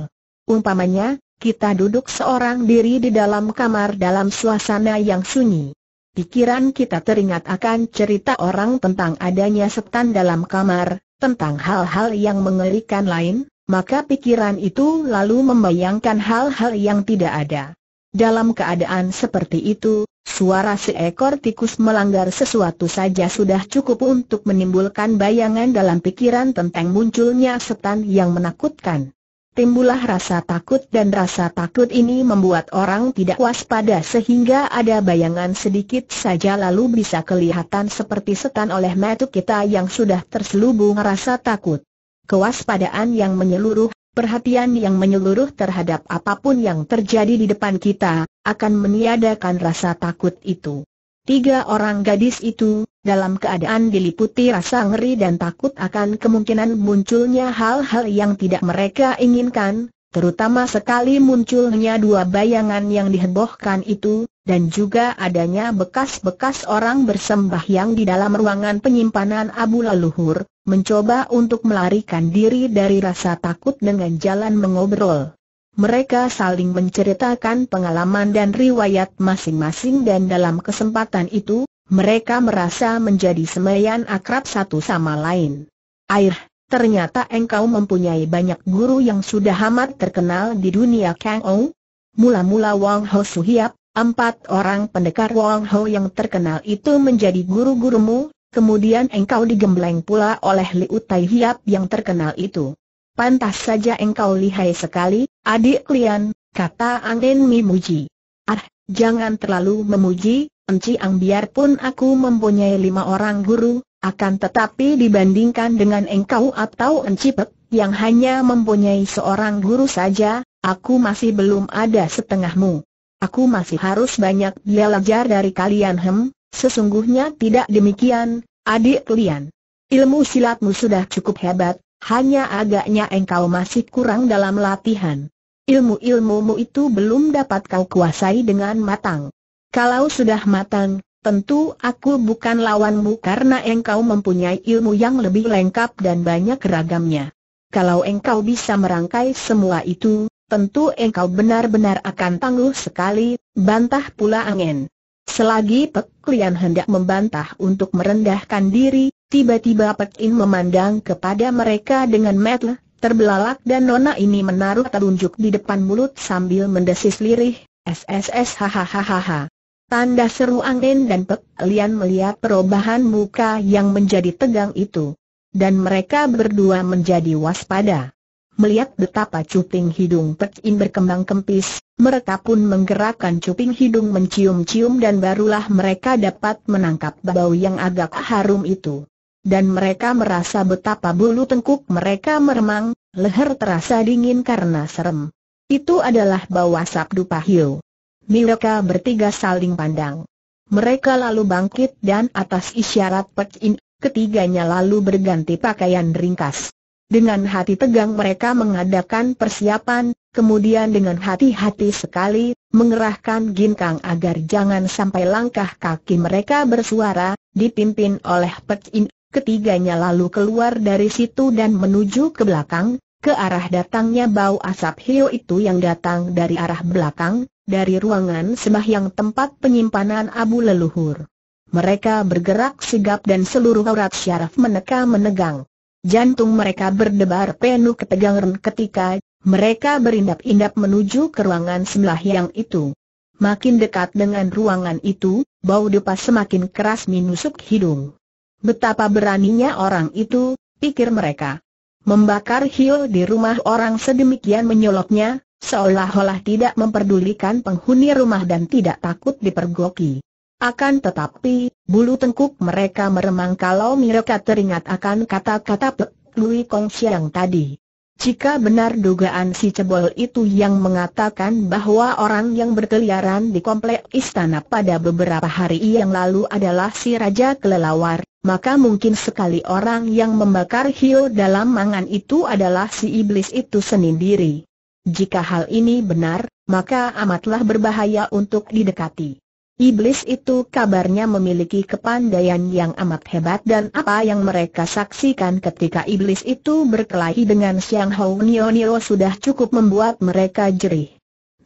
Umpamanya, kita duduk seorang diri di dalam kamar dalam suasana yang sunyi. Pikiran kita teringat akan cerita orang tentang adanya setan dalam kamar, tentang hal-hal yang mengerikan lain, maka pikiran itu lalu membayangkan hal-hal yang tidak ada. Dalam keadaan seperti itu, Suara seekor tikus melanggar sesuatu saja sudah cukup untuk menimbulkan bayangan dalam pikiran tentang munculnya setan yang menakutkan. Timbulah rasa takut dan rasa takut ini membuat orang tidak waspada sehingga ada bayangan sedikit saja lalu bisa kelihatan seperti setan oleh metu kita yang sudah terselubung rasa takut. Kewaspadaan yang menyeluruh perhatian yang menyeluruh terhadap apapun yang terjadi di depan kita, akan meniadakan rasa takut itu. Tiga orang gadis itu, dalam keadaan diliputi rasa ngeri dan takut akan kemungkinan munculnya hal-hal yang tidak mereka inginkan, terutama sekali munculnya dua bayangan yang dihebohkan itu, dan juga adanya bekas-bekas orang bersembah yang di dalam ruangan penyimpanan abu leluhur, mencoba untuk melarikan diri dari rasa takut dengan jalan mengobrol. Mereka saling menceritakan pengalaman dan riwayat masing-masing dan dalam kesempatan itu, mereka merasa menjadi semayan akrab satu sama lain. Air, ternyata engkau mempunyai banyak guru yang sudah amat terkenal di dunia Kang Ou. Mula-mula Wang Ho Suhiap, empat orang pendekar Wang Ho yang terkenal itu menjadi guru-gurumu, kemudian engkau digembleng pula oleh Liu Tai Hiap yang terkenal itu. Pantas saja engkau lihai sekali, adik Lian, kata Ang Mi Mimuji. Ah, jangan terlalu memuji, Enci Ang biarpun aku mempunyai lima orang guru, akan tetapi dibandingkan dengan engkau atau Encipek, yang hanya mempunyai seorang guru saja, aku masih belum ada setengahmu. Aku masih harus banyak belajar dari kalian hem, sesungguhnya tidak demikian, adik kalian. Ilmu silatmu sudah cukup hebat, hanya agaknya engkau masih kurang dalam latihan. Ilmu-ilmumu itu belum dapat kau kuasai dengan matang. Kalau sudah matang, Tentu aku bukan lawanmu karena engkau mempunyai ilmu yang lebih lengkap dan banyak ragamnya. Kalau engkau bisa merangkai semua itu, tentu engkau benar-benar akan tangguh sekali, bantah pula angin. Selagi Pek Lian hendak membantah untuk merendahkan diri, tiba-tiba Pek In memandang kepada mereka dengan metel, terbelalak dan nona ini menaruh telunjuk di depan mulut sambil mendesis lirih, SSS hahaha. Tanda seru Angin dan Pek Lian melihat perubahan muka yang menjadi tegang itu. Dan mereka berdua menjadi waspada. Melihat betapa cuping hidung Pek In berkembang kempis, mereka pun menggerakkan cuping hidung mencium-cium dan barulah mereka dapat menangkap bau yang agak harum itu dan mereka merasa betapa bulu tengkuk mereka meremang, leher terasa dingin karena serem. Itu adalah bau asap hiu. Mereka bertiga saling pandang. Mereka lalu bangkit dan atas isyarat Pek In, ketiganya lalu berganti pakaian ringkas. Dengan hati tegang mereka mengadakan persiapan, kemudian dengan hati-hati sekali, mengerahkan ginkang agar jangan sampai langkah kaki mereka bersuara, dipimpin oleh Pek In, ketiganya lalu keluar dari situ dan menuju ke belakang, ke arah datangnya bau asap hio itu yang datang dari arah belakang, dari ruangan sembahyang tempat penyimpanan abu leluhur. Mereka bergerak sigap dan seluruh aurat syaraf meneka menegang. Jantung mereka berdebar penuh ketegangan ketika mereka berindap-indap menuju ke ruangan sembahyang itu. Makin dekat dengan ruangan itu, bau dupa semakin keras menusuk hidung. Betapa beraninya orang itu, pikir mereka. Membakar hiu di rumah orang sedemikian menyoloknya, Seolah-olah tidak memperdulikan penghuni rumah dan tidak takut dipergoki. Akan tetapi, bulu tengkuk mereka meremang kalau mereka teringat akan kata-kata Pek Lui Kong Siang tadi. Jika benar dugaan si cebol itu yang mengatakan bahwa orang yang berkeliaran di komplek istana pada beberapa hari yang lalu adalah si Raja Kelelawar, maka mungkin sekali orang yang membakar hiu dalam mangan itu adalah si iblis itu sendiri. Jika hal ini benar, maka amatlah berbahaya untuk didekati. Iblis itu kabarnya memiliki kepandaian yang amat hebat dan apa yang mereka saksikan ketika iblis itu berkelahi dengan Siang Hou Nio Nio sudah cukup membuat mereka jerih.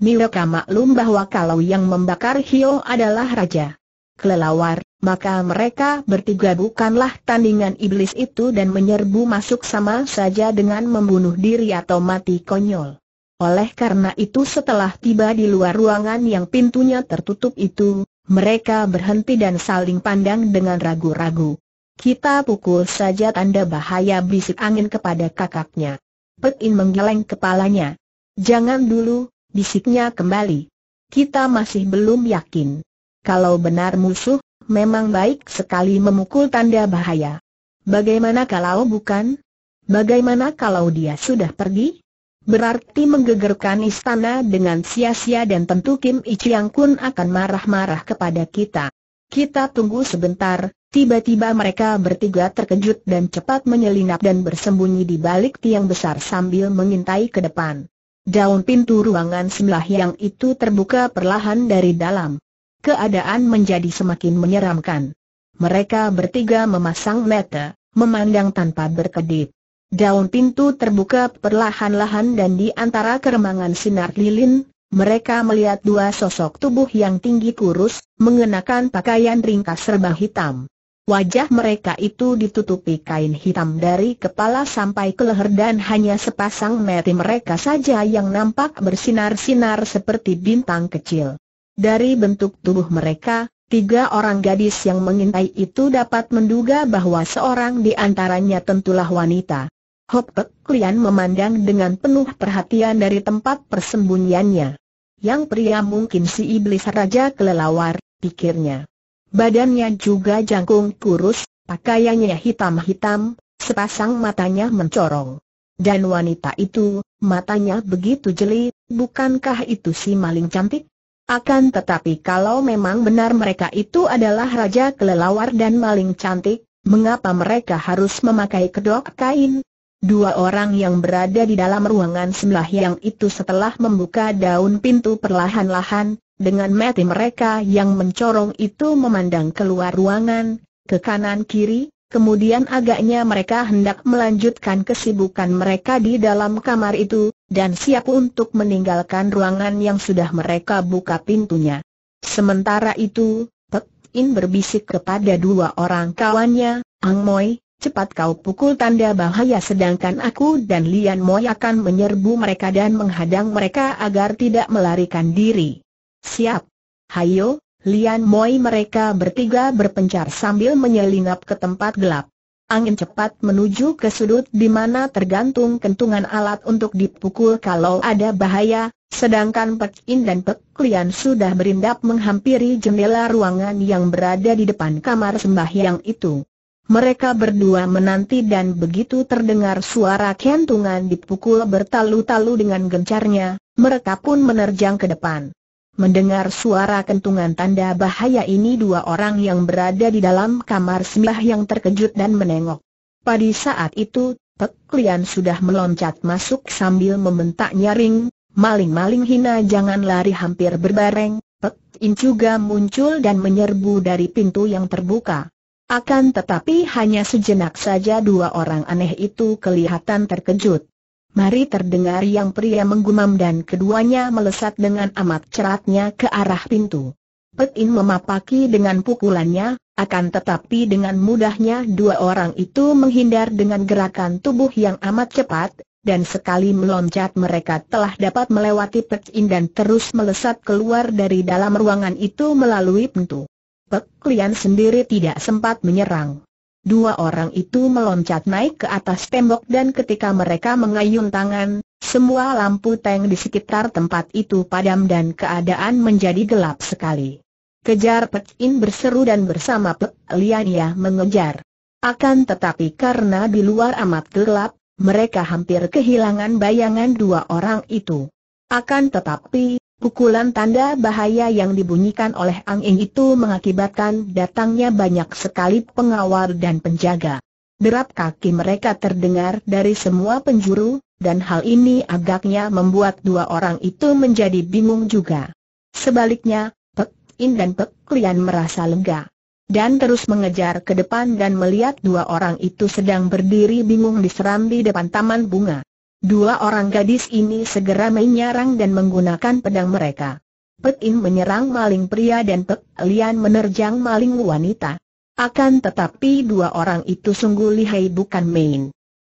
Mereka maklum bahwa kalau yang membakar Hio adalah raja kelelawar, maka mereka bertiga bukanlah tandingan iblis itu dan menyerbu masuk sama saja dengan membunuh diri atau mati konyol. Oleh karena itu setelah tiba di luar ruangan yang pintunya tertutup itu, mereka berhenti dan saling pandang dengan ragu-ragu. Kita pukul saja tanda bahaya bisik angin kepada kakaknya. Pek menggeleng kepalanya. Jangan dulu, bisiknya kembali. Kita masih belum yakin. Kalau benar musuh, memang baik sekali memukul tanda bahaya. Bagaimana kalau bukan? Bagaimana kalau dia sudah pergi? berarti menggegerkan istana dengan sia-sia dan tentu Kim Ichiang Kun akan marah-marah kepada kita. Kita tunggu sebentar, tiba-tiba mereka bertiga terkejut dan cepat menyelinap dan bersembunyi di balik tiang besar sambil mengintai ke depan. Daun pintu ruangan sebelah yang itu terbuka perlahan dari dalam. Keadaan menjadi semakin menyeramkan. Mereka bertiga memasang mata, memandang tanpa berkedip. Daun pintu terbuka perlahan-lahan dan di antara keremangan sinar lilin, mereka melihat dua sosok tubuh yang tinggi kurus, mengenakan pakaian ringkas serba hitam. Wajah mereka itu ditutupi kain hitam dari kepala sampai ke leher dan hanya sepasang mata mereka saja yang nampak bersinar-sinar seperti bintang kecil. Dari bentuk tubuh mereka, Tiga orang gadis yang mengintai itu dapat menduga bahwa seorang di antaranya tentulah wanita. Pek Lian memandang dengan penuh perhatian dari tempat persembunyiannya. Yang pria mungkin si iblis raja kelelawar, pikirnya. Badannya juga jangkung kurus, pakaiannya hitam-hitam, sepasang matanya mencorong. Dan wanita itu, matanya begitu jeli, bukankah itu si maling cantik? Akan tetapi kalau memang benar mereka itu adalah raja kelelawar dan maling cantik, mengapa mereka harus memakai kedok kain, Dua orang yang berada di dalam ruangan sebelah yang itu setelah membuka daun pintu perlahan-lahan, dengan mati mereka yang mencorong itu memandang keluar ruangan, ke kanan-kiri, kemudian agaknya mereka hendak melanjutkan kesibukan mereka di dalam kamar itu, dan siap untuk meninggalkan ruangan yang sudah mereka buka pintunya. Sementara itu, Pek In berbisik kepada dua orang kawannya, Ang Moi, cepat kau pukul tanda bahaya sedangkan aku dan Lian Moy akan menyerbu mereka dan menghadang mereka agar tidak melarikan diri. Siap. Hayo, Lian Moy mereka bertiga berpencar sambil menyelinap ke tempat gelap. Angin cepat menuju ke sudut di mana tergantung kentungan alat untuk dipukul kalau ada bahaya, sedangkan Pek In dan Pek Lian sudah berindap menghampiri jendela ruangan yang berada di depan kamar sembahyang itu. Mereka berdua menanti dan begitu terdengar suara kentungan dipukul bertalu-talu dengan gencarnya, mereka pun menerjang ke depan. Mendengar suara kentungan tanda bahaya ini dua orang yang berada di dalam kamar sembah yang terkejut dan menengok. Pada saat itu, Pek Lian sudah meloncat masuk sambil membentak nyaring, maling-maling hina jangan lari hampir berbareng, Pek In juga muncul dan menyerbu dari pintu yang terbuka. Akan tetapi hanya sejenak saja dua orang aneh itu kelihatan terkejut. Mari terdengar yang pria menggumam dan keduanya melesat dengan amat ceratnya ke arah pintu. Petin memapaki dengan pukulannya, akan tetapi dengan mudahnya dua orang itu menghindar dengan gerakan tubuh yang amat cepat, dan sekali meloncat mereka telah dapat melewati Petin dan terus melesat keluar dari dalam ruangan itu melalui pintu. Pek Lian sendiri tidak sempat menyerang. Dua orang itu meloncat naik ke atas tembok dan ketika mereka mengayun tangan, semua lampu tank di sekitar tempat itu padam dan keadaan menjadi gelap sekali. Kejar Pek In berseru dan bersama Pek Lian ia mengejar. Akan tetapi karena di luar amat gelap, mereka hampir kehilangan bayangan dua orang itu. Akan tetapi, Pukulan tanda bahaya yang dibunyikan oleh Ang Ing itu mengakibatkan datangnya banyak sekali pengawal dan penjaga. Derap kaki mereka terdengar dari semua penjuru, dan hal ini agaknya membuat dua orang itu menjadi bingung juga. Sebaliknya, Pek In dan Pek Lian merasa lega. Dan terus mengejar ke depan dan melihat dua orang itu sedang berdiri bingung diseram di depan taman bunga. Dua orang gadis ini segera menyerang dan menggunakan pedang mereka. Pek In menyerang maling pria dan Pek Lian menerjang maling wanita. Akan tetapi dua orang itu sungguh lihai bukan main.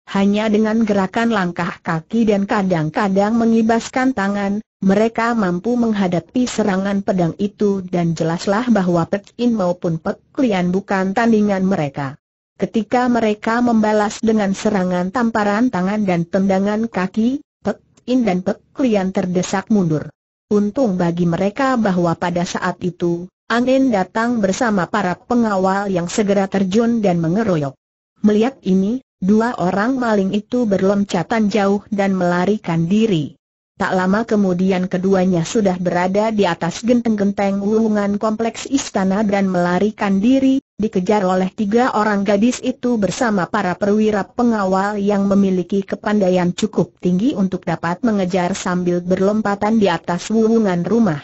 Hanya dengan gerakan langkah kaki dan kadang-kadang mengibaskan tangan, mereka mampu menghadapi serangan pedang itu dan jelaslah bahwa Pek In maupun Pek Lian bukan tandingan mereka. Ketika mereka membalas dengan serangan tamparan tangan dan tendangan kaki, Pek In dan Pek Lian terdesak mundur. Untung bagi mereka bahwa pada saat itu, Angin datang bersama para pengawal yang segera terjun dan mengeroyok. Melihat ini, dua orang maling itu berloncatan jauh dan melarikan diri. Tak lama kemudian keduanya sudah berada di atas genteng-genteng wulungan kompleks istana dan melarikan diri, dikejar oleh tiga orang gadis itu bersama para perwira pengawal yang memiliki kepandaian cukup tinggi untuk dapat mengejar sambil berlompatan di atas wuwungan rumah.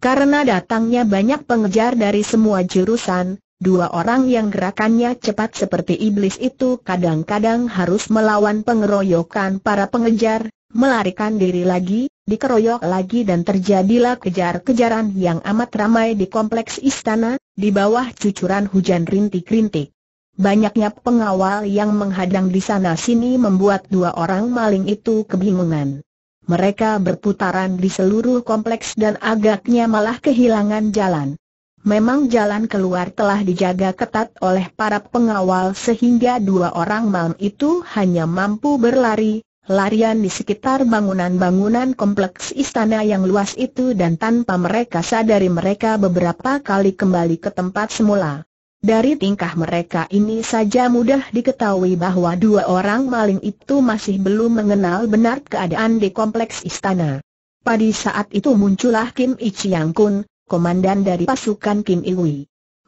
Karena datangnya banyak pengejar dari semua jurusan, dua orang yang gerakannya cepat seperti iblis itu kadang-kadang harus melawan pengeroyokan para pengejar, melarikan diri lagi, dikeroyok lagi dan terjadilah kejar-kejaran yang amat ramai di kompleks istana, di bawah cucuran hujan rintik-rintik. Banyaknya pengawal yang menghadang di sana-sini membuat dua orang maling itu kebingungan. Mereka berputaran di seluruh kompleks dan agaknya malah kehilangan jalan. Memang jalan keluar telah dijaga ketat oleh para pengawal sehingga dua orang malam itu hanya mampu berlari, larian di sekitar bangunan-bangunan kompleks istana yang luas itu dan tanpa mereka sadari mereka beberapa kali kembali ke tempat semula. Dari tingkah mereka ini saja mudah diketahui bahwa dua orang maling itu masih belum mengenal benar keadaan di kompleks istana. Pada saat itu muncullah Kim Ichiang Kun, komandan dari pasukan Kim Iwi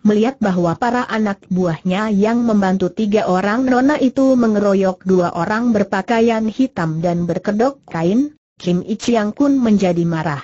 melihat bahwa para anak buahnya yang membantu tiga orang nona itu mengeroyok dua orang berpakaian hitam dan berkedok kain, Kim Ichiang Kun menjadi marah.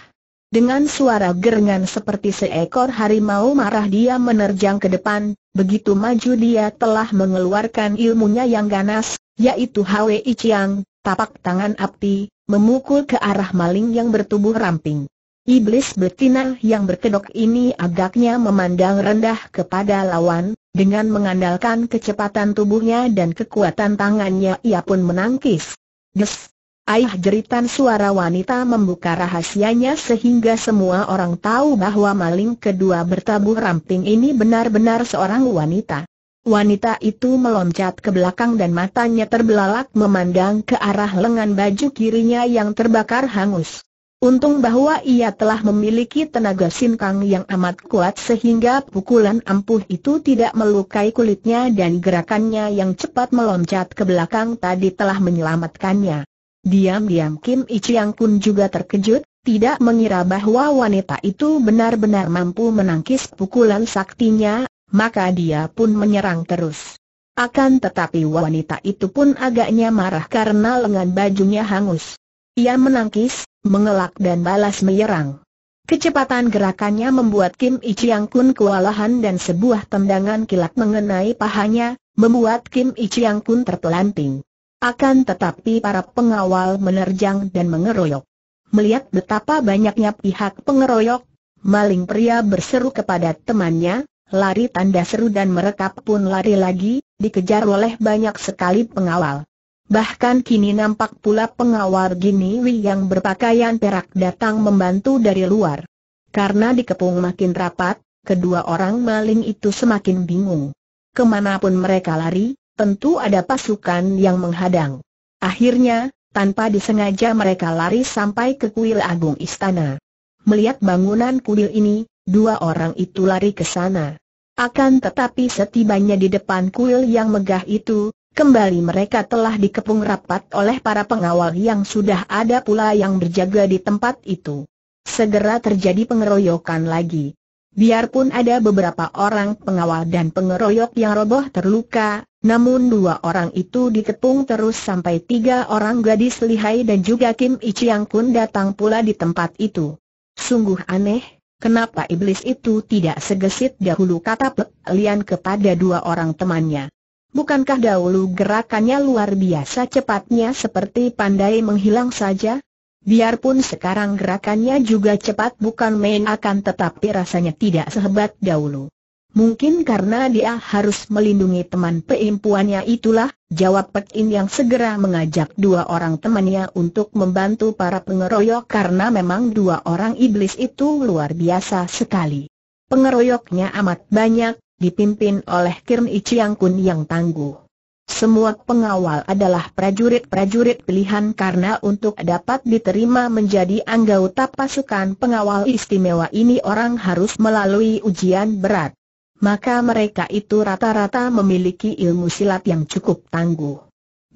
Dengan suara gerengan seperti seekor harimau marah dia menerjang ke depan, begitu maju dia telah mengeluarkan ilmunya yang ganas, yaitu Hwe Chiang, tapak tangan api, memukul ke arah maling yang bertubuh ramping. Iblis betina yang berkedok ini agaknya memandang rendah kepada lawan, dengan mengandalkan kecepatan tubuhnya dan kekuatan tangannya ia pun menangkis. Des! Ayah jeritan suara wanita membuka rahasianya sehingga semua orang tahu bahwa maling kedua bertabuh ramping ini benar-benar seorang wanita. Wanita itu meloncat ke belakang dan matanya terbelalak memandang ke arah lengan baju kirinya yang terbakar hangus. Untung bahwa ia telah memiliki tenaga sinkang yang amat kuat sehingga pukulan ampuh itu tidak melukai kulitnya dan gerakannya yang cepat meloncat ke belakang tadi telah menyelamatkannya. Diam-diam Kim Ichiang pun juga terkejut, tidak mengira bahwa wanita itu benar-benar mampu menangkis pukulan saktinya, maka dia pun menyerang terus. Akan tetapi wanita itu pun agaknya marah karena lengan bajunya hangus. Ia menangkis, mengelak dan balas menyerang. Kecepatan gerakannya membuat Kim Ichiang Kun kewalahan dan sebuah tendangan kilat mengenai pahanya, membuat Kim Ichiang Kun terpelanting. Akan tetapi para pengawal menerjang dan mengeroyok. Melihat betapa banyaknya pihak pengeroyok, maling pria berseru kepada temannya, lari tanda seru dan merekap pun lari lagi, dikejar oleh banyak sekali pengawal. Bahkan kini nampak pula pengawal gini Giniwi yang berpakaian perak datang membantu dari luar. Karena dikepung makin rapat, kedua orang maling itu semakin bingung. Kemanapun mereka lari, tentu ada pasukan yang menghadang. Akhirnya, tanpa disengaja mereka lari sampai ke kuil agung istana. Melihat bangunan kuil ini, dua orang itu lari ke sana. Akan tetapi setibanya di depan kuil yang megah itu, Kembali mereka telah dikepung rapat oleh para pengawal yang sudah ada pula yang berjaga di tempat itu. Segera terjadi pengeroyokan lagi. Biarpun ada beberapa orang pengawal dan pengeroyok yang roboh terluka, namun dua orang itu dikepung terus sampai tiga orang gadis lihai dan juga Kim Ichiang Kun datang pula di tempat itu. Sungguh aneh, kenapa iblis itu tidak segesit dahulu kata Pek Lian kepada dua orang temannya. Bukankah dahulu gerakannya luar biasa cepatnya seperti pandai menghilang saja? Biarpun sekarang gerakannya juga cepat bukan main akan tetapi rasanya tidak sehebat dahulu. Mungkin karena dia harus melindungi teman peimpuannya itulah, jawab Pek In yang segera mengajak dua orang temannya untuk membantu para pengeroyok karena memang dua orang iblis itu luar biasa sekali. Pengeroyoknya amat banyak, dipimpin oleh Kirn Iciang Kun yang tangguh. Semua pengawal adalah prajurit-prajurit pilihan karena untuk dapat diterima menjadi anggota pasukan pengawal istimewa ini orang harus melalui ujian berat. Maka mereka itu rata-rata memiliki ilmu silat yang cukup tangguh.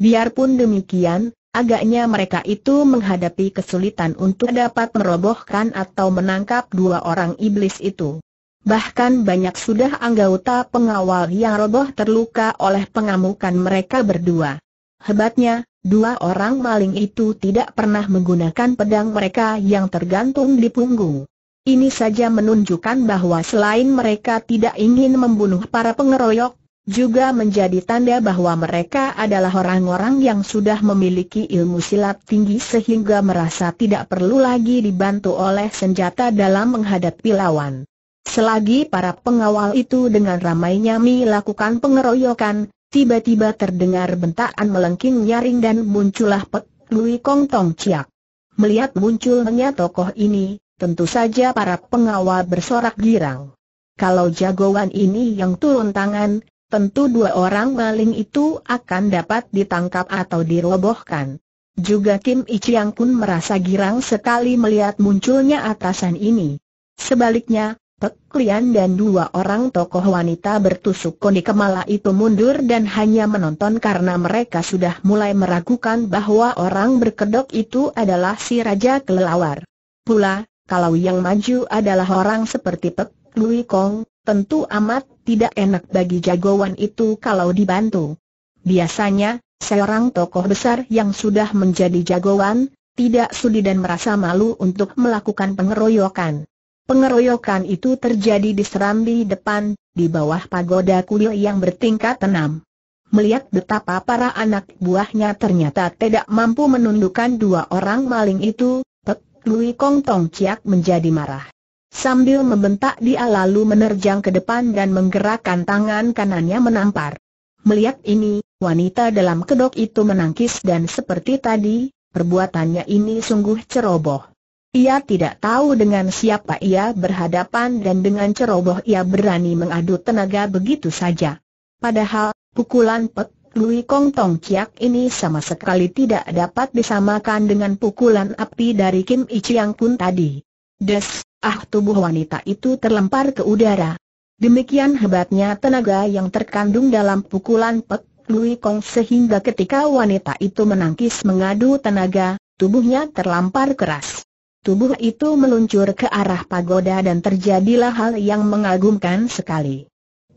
Biarpun demikian, agaknya mereka itu menghadapi kesulitan untuk dapat merobohkan atau menangkap dua orang iblis itu bahkan banyak sudah anggota pengawal yang roboh terluka oleh pengamukan mereka berdua. Hebatnya, dua orang maling itu tidak pernah menggunakan pedang mereka yang tergantung di punggung. Ini saja menunjukkan bahwa selain mereka tidak ingin membunuh para pengeroyok, juga menjadi tanda bahwa mereka adalah orang-orang yang sudah memiliki ilmu silat tinggi sehingga merasa tidak perlu lagi dibantu oleh senjata dalam menghadapi lawan. Selagi para pengawal itu dengan ramainya melakukan pengeroyokan, tiba-tiba terdengar bentakan melengking nyaring dan muncullah Pek Lui Kong Tong Ciak. Melihat munculnya tokoh ini, tentu saja para pengawal bersorak girang. Kalau jagoan ini yang turun tangan, tentu dua orang maling itu akan dapat ditangkap atau dirobohkan. Juga Kim Ichiang pun merasa girang sekali melihat munculnya atasan ini. Sebaliknya, Teklian dan dua orang tokoh wanita bertusuk koni kemala itu mundur dan hanya menonton karena mereka sudah mulai meragukan bahwa orang berkedok itu adalah si Raja Kelelawar. Pula, kalau yang maju adalah orang seperti Pek Lui Kong, tentu amat tidak enak bagi jagoan itu kalau dibantu. Biasanya, seorang tokoh besar yang sudah menjadi jagoan, tidak sudi dan merasa malu untuk melakukan pengeroyokan. Pengeroyokan itu terjadi di serambi depan, di bawah pagoda kuil yang bertingkat enam. Melihat betapa para anak buahnya ternyata tidak mampu menundukkan dua orang maling itu, Pek Lui Kong Tong Ciak menjadi marah. Sambil membentak dia lalu menerjang ke depan dan menggerakkan tangan kanannya menampar. Melihat ini, wanita dalam kedok itu menangkis dan seperti tadi, perbuatannya ini sungguh ceroboh. Ia tidak tahu dengan siapa ia berhadapan dan dengan ceroboh ia berani mengadu tenaga begitu saja. Padahal, pukulan Pek Lui Kong Tong Chiak ini sama sekali tidak dapat disamakan dengan pukulan api dari Kim I Chiang pun tadi. Des, ah tubuh wanita itu terlempar ke udara. Demikian hebatnya tenaga yang terkandung dalam pukulan Pek Lui Kong sehingga ketika wanita itu menangkis mengadu tenaga, tubuhnya terlampar keras. Tubuh itu meluncur ke arah pagoda dan terjadilah hal yang mengagumkan sekali.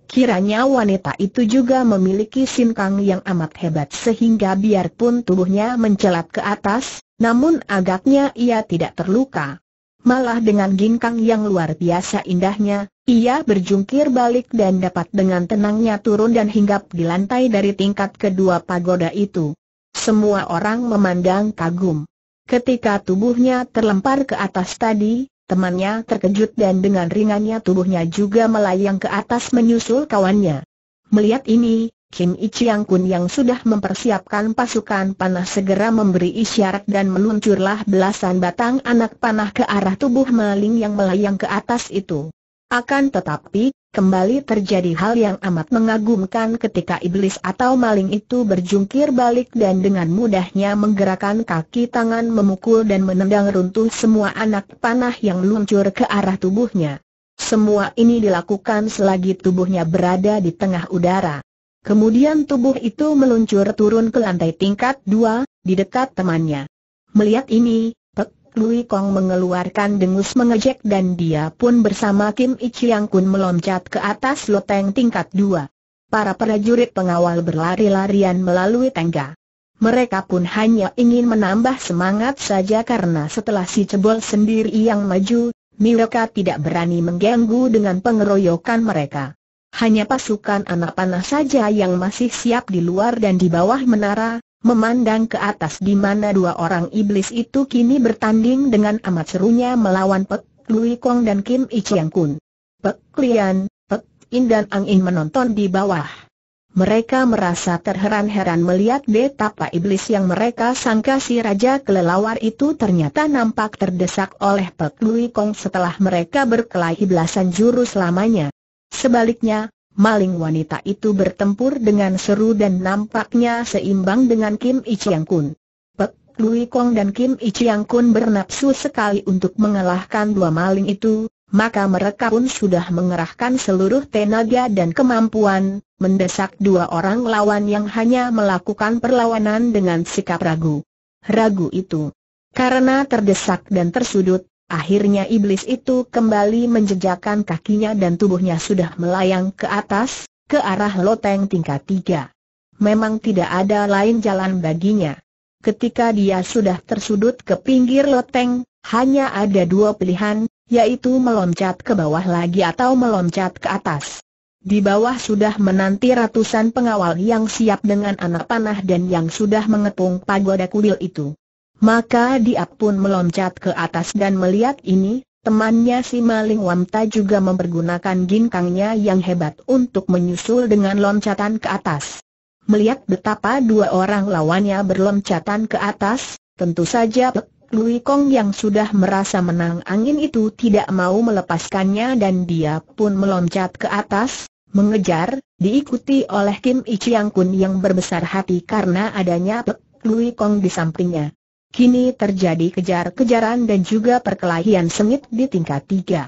Kiranya wanita itu juga memiliki sinkang yang amat hebat sehingga biarpun tubuhnya mencelat ke atas, namun agaknya ia tidak terluka. Malah dengan ginkang yang luar biasa indahnya, ia berjungkir balik dan dapat dengan tenangnya turun dan hinggap di lantai dari tingkat kedua pagoda itu. Semua orang memandang kagum. Ketika tubuhnya terlempar ke atas tadi, temannya terkejut dan dengan ringannya tubuhnya juga melayang ke atas menyusul kawannya. Melihat ini, Kim Ichiang Kun yang sudah mempersiapkan pasukan panah segera memberi isyarat dan meluncurlah belasan batang anak panah ke arah tubuh maling yang melayang ke atas itu. Akan tetapi, kembali terjadi hal yang amat mengagumkan ketika iblis atau maling itu berjungkir balik dan dengan mudahnya menggerakkan kaki tangan memukul dan menendang runtuh semua anak panah yang luncur ke arah tubuhnya. Semua ini dilakukan selagi tubuhnya berada di tengah udara. Kemudian tubuh itu meluncur turun ke lantai tingkat dua, di dekat temannya. Melihat ini, Lui Kong mengeluarkan dengus mengejek dan dia pun bersama Kim Ichiang Kun meloncat ke atas loteng tingkat dua. Para prajurit pengawal berlari-larian melalui tangga. Mereka pun hanya ingin menambah semangat saja karena setelah si cebol sendiri yang maju, mereka tidak berani mengganggu dengan pengeroyokan mereka. Hanya pasukan anak panah saja yang masih siap di luar dan di bawah menara, Memandang ke atas di mana dua orang iblis itu kini bertanding dengan amat serunya melawan Pek Lui Kong dan Kim I Chiang Kun. Pek Lian, Pek In dan Ang In menonton di bawah. Mereka merasa terheran-heran melihat betapa iblis yang mereka sangka si Raja Kelelawar itu ternyata nampak terdesak oleh Pek Lui Kong setelah mereka berkelahi belasan jurus lamanya. Sebaliknya, maling wanita itu bertempur dengan seru dan nampaknya seimbang dengan Kim I Chiang Kun. Pek, Lui Kong dan Kim I Chiang Kun bernapsu sekali untuk mengalahkan dua maling itu, maka mereka pun sudah mengerahkan seluruh tenaga dan kemampuan, mendesak dua orang lawan yang hanya melakukan perlawanan dengan sikap ragu. Ragu itu. Karena terdesak dan tersudut, Akhirnya iblis itu kembali menjejakkan kakinya dan tubuhnya sudah melayang ke atas, ke arah loteng tingkat tiga. Memang tidak ada lain jalan baginya. Ketika dia sudah tersudut ke pinggir loteng, hanya ada dua pilihan, yaitu meloncat ke bawah lagi atau meloncat ke atas. Di bawah sudah menanti ratusan pengawal yang siap dengan anak panah dan yang sudah mengepung pagoda kuil itu. Maka dia pun meloncat ke atas dan melihat ini, temannya si Maling Wamta juga mempergunakan ginkangnya yang hebat untuk menyusul dengan loncatan ke atas. Melihat betapa dua orang lawannya berloncatan ke atas, tentu saja Pek Lui Kong yang sudah merasa menang angin itu tidak mau melepaskannya dan dia pun meloncat ke atas, mengejar, diikuti oleh Kim Ichiang Kun yang berbesar hati karena adanya Pek Lui Kong di sampingnya. Kini terjadi kejar-kejaran dan juga perkelahian sengit di tingkat tiga.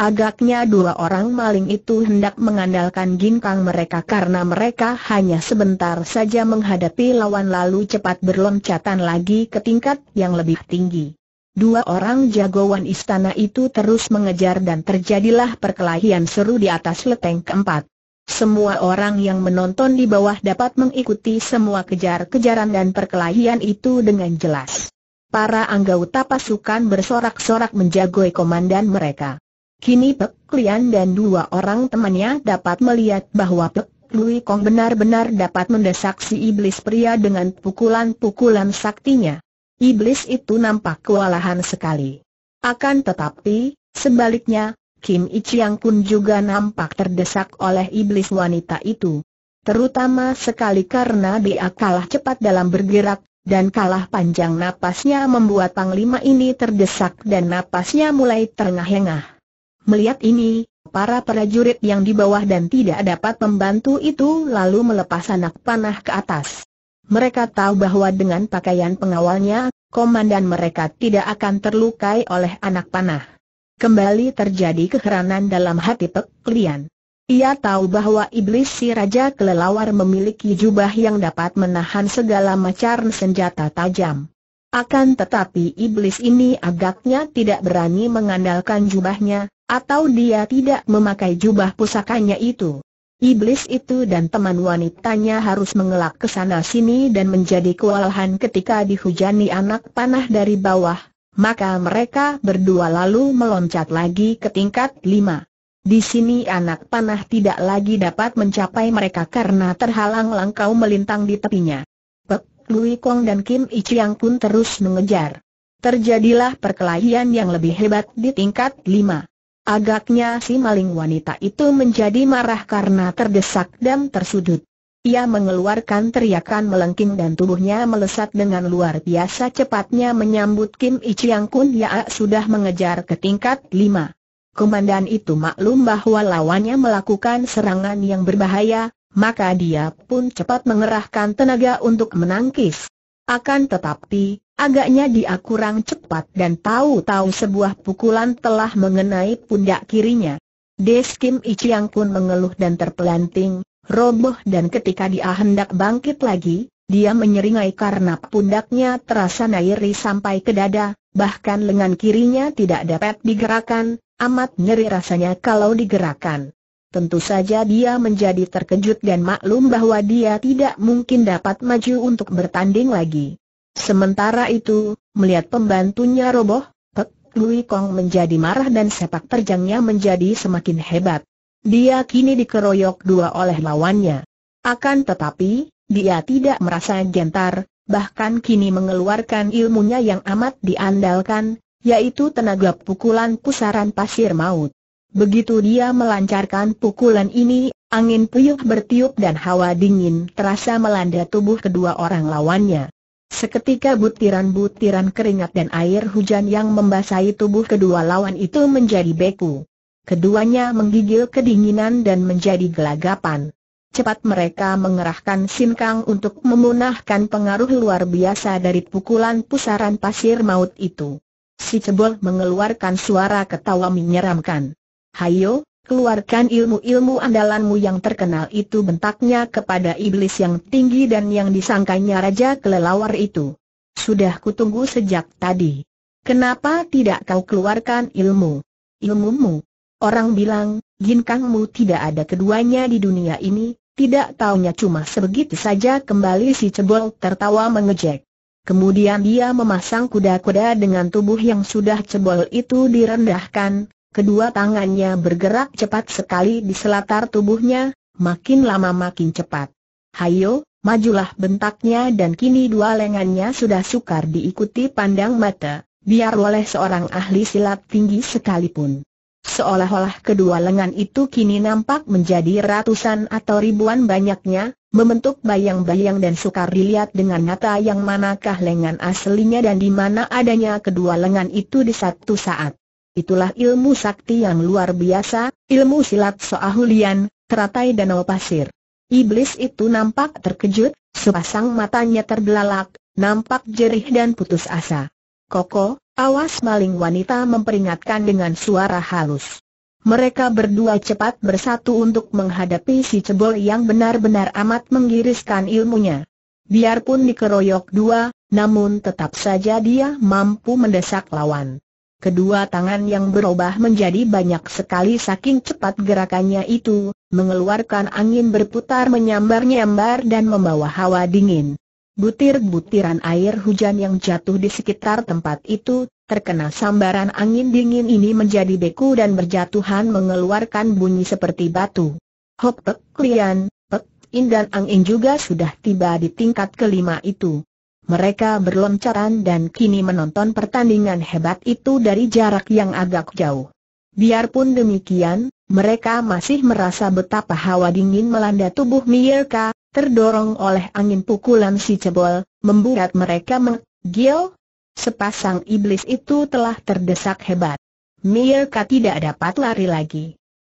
Agaknya dua orang maling itu hendak mengandalkan ginkang mereka karena mereka hanya sebentar saja menghadapi lawan lalu cepat berloncatan lagi ke tingkat yang lebih tinggi. Dua orang jagoan istana itu terus mengejar dan terjadilah perkelahian seru di atas leteng keempat. Semua orang yang menonton di bawah dapat mengikuti semua kejar-kejaran dan perkelahian itu dengan jelas. Para anggota pasukan bersorak-sorak menjagoi komandan mereka. Kini Pek Lian dan dua orang temannya dapat melihat bahwa Pek Lui Kong benar-benar dapat mendesak si iblis pria dengan pukulan-pukulan saktinya. Iblis itu nampak kewalahan sekali. Akan tetapi, sebaliknya, Kim Ichiang pun juga nampak terdesak oleh iblis wanita itu. Terutama sekali karena dia kalah cepat dalam bergerak, dan kalah panjang napasnya membuat panglima ini terdesak dan napasnya mulai terengah-engah. Melihat ini, para prajurit yang di bawah dan tidak dapat membantu itu lalu melepas anak panah ke atas. Mereka tahu bahwa dengan pakaian pengawalnya, komandan mereka tidak akan terlukai oleh anak panah. Kembali terjadi keheranan dalam hati Pek Lian. Ia tahu bahwa iblis si Raja Kelelawar memiliki jubah yang dapat menahan segala macam senjata tajam. Akan tetapi iblis ini agaknya tidak berani mengandalkan jubahnya, atau dia tidak memakai jubah pusakanya itu. Iblis itu dan teman wanitanya harus mengelak ke sana sini dan menjadi kewalahan ketika dihujani anak panah dari bawah, maka mereka berdua lalu meloncat lagi ke tingkat lima. Di sini anak panah tidak lagi dapat mencapai mereka karena terhalang langkau melintang di tepinya. Pek, Lui Kong dan Kim Ichiang pun terus mengejar. Terjadilah perkelahian yang lebih hebat di tingkat lima. Agaknya si maling wanita itu menjadi marah karena terdesak dan tersudut. Ia mengeluarkan teriakan melengking dan tubuhnya melesat dengan luar biasa cepatnya menyambut Kim Ichiang Kun Yaa sudah mengejar ke tingkat 5. Komandan itu maklum bahwa lawannya melakukan serangan yang berbahaya, maka dia pun cepat mengerahkan tenaga untuk menangkis. Akan tetapi, agaknya dia kurang cepat dan tahu-tahu sebuah pukulan telah mengenai pundak kirinya. Des Kim Ichiang Kun mengeluh dan terpelanting, roboh dan ketika dia hendak bangkit lagi, dia menyeringai karena pundaknya terasa nairi sampai ke dada, bahkan lengan kirinya tidak dapat digerakkan, amat nyeri rasanya kalau digerakkan. Tentu saja dia menjadi terkejut dan maklum bahwa dia tidak mungkin dapat maju untuk bertanding lagi. Sementara itu, melihat pembantunya roboh, Pek Lui Kong menjadi marah dan sepak terjangnya menjadi semakin hebat. Dia kini dikeroyok dua oleh lawannya. Akan tetapi, dia tidak merasa gentar, bahkan kini mengeluarkan ilmunya yang amat diandalkan, yaitu tenaga pukulan pusaran pasir maut. Begitu dia melancarkan pukulan ini, angin puyuh bertiup dan hawa dingin terasa melanda tubuh kedua orang lawannya. Seketika butiran-butiran keringat dan air hujan yang membasahi tubuh kedua lawan itu menjadi beku. Keduanya menggigil kedinginan dan menjadi gelagapan. Cepat mereka mengerahkan Sinkang untuk memunahkan pengaruh luar biasa dari pukulan pusaran pasir maut itu. Si cebol mengeluarkan suara ketawa menyeramkan. Hayo, keluarkan ilmu-ilmu andalanmu yang terkenal itu bentaknya kepada iblis yang tinggi dan yang disangkanya Raja Kelelawar itu. Sudah kutunggu sejak tadi. Kenapa tidak kau keluarkan ilmu? Ilmumu, Orang bilang, ginkangmu tidak ada keduanya di dunia ini, tidak taunya cuma sebegitu saja kembali si cebol tertawa mengejek. Kemudian dia memasang kuda-kuda dengan tubuh yang sudah cebol itu direndahkan, kedua tangannya bergerak cepat sekali di selatar tubuhnya, makin lama makin cepat. Hayo, majulah bentaknya dan kini dua lengannya sudah sukar diikuti pandang mata, biar oleh seorang ahli silat tinggi sekalipun seolah-olah kedua lengan itu kini nampak menjadi ratusan atau ribuan banyaknya, membentuk bayang-bayang dan sukar dilihat dengan mata yang manakah lengan aslinya dan di mana adanya kedua lengan itu di satu saat. Itulah ilmu sakti yang luar biasa, ilmu silat Soahulian, teratai danau pasir. Iblis itu nampak terkejut, sepasang matanya terbelalak, nampak jerih dan putus asa. Koko, Awas maling wanita memperingatkan dengan suara halus. Mereka berdua cepat bersatu untuk menghadapi si cebol yang benar-benar amat menggiriskan ilmunya. Biarpun dikeroyok dua, namun tetap saja dia mampu mendesak lawan. Kedua tangan yang berubah menjadi banyak sekali saking cepat gerakannya itu, mengeluarkan angin berputar menyambar-nyambar dan membawa hawa dingin. Butir-butiran air hujan yang jatuh di sekitar tempat itu, terkena sambaran angin dingin ini menjadi beku dan berjatuhan mengeluarkan bunyi seperti batu. Hop pek klian, pek in dan angin juga sudah tiba di tingkat kelima itu. Mereka berloncaran dan kini menonton pertandingan hebat itu dari jarak yang agak jauh. Biarpun demikian, mereka masih merasa betapa hawa dingin melanda tubuh Mierka, terdorong oleh angin pukulan si cebol, membuat mereka menggil. Sepasang iblis itu telah terdesak hebat. mereka tidak dapat lari lagi.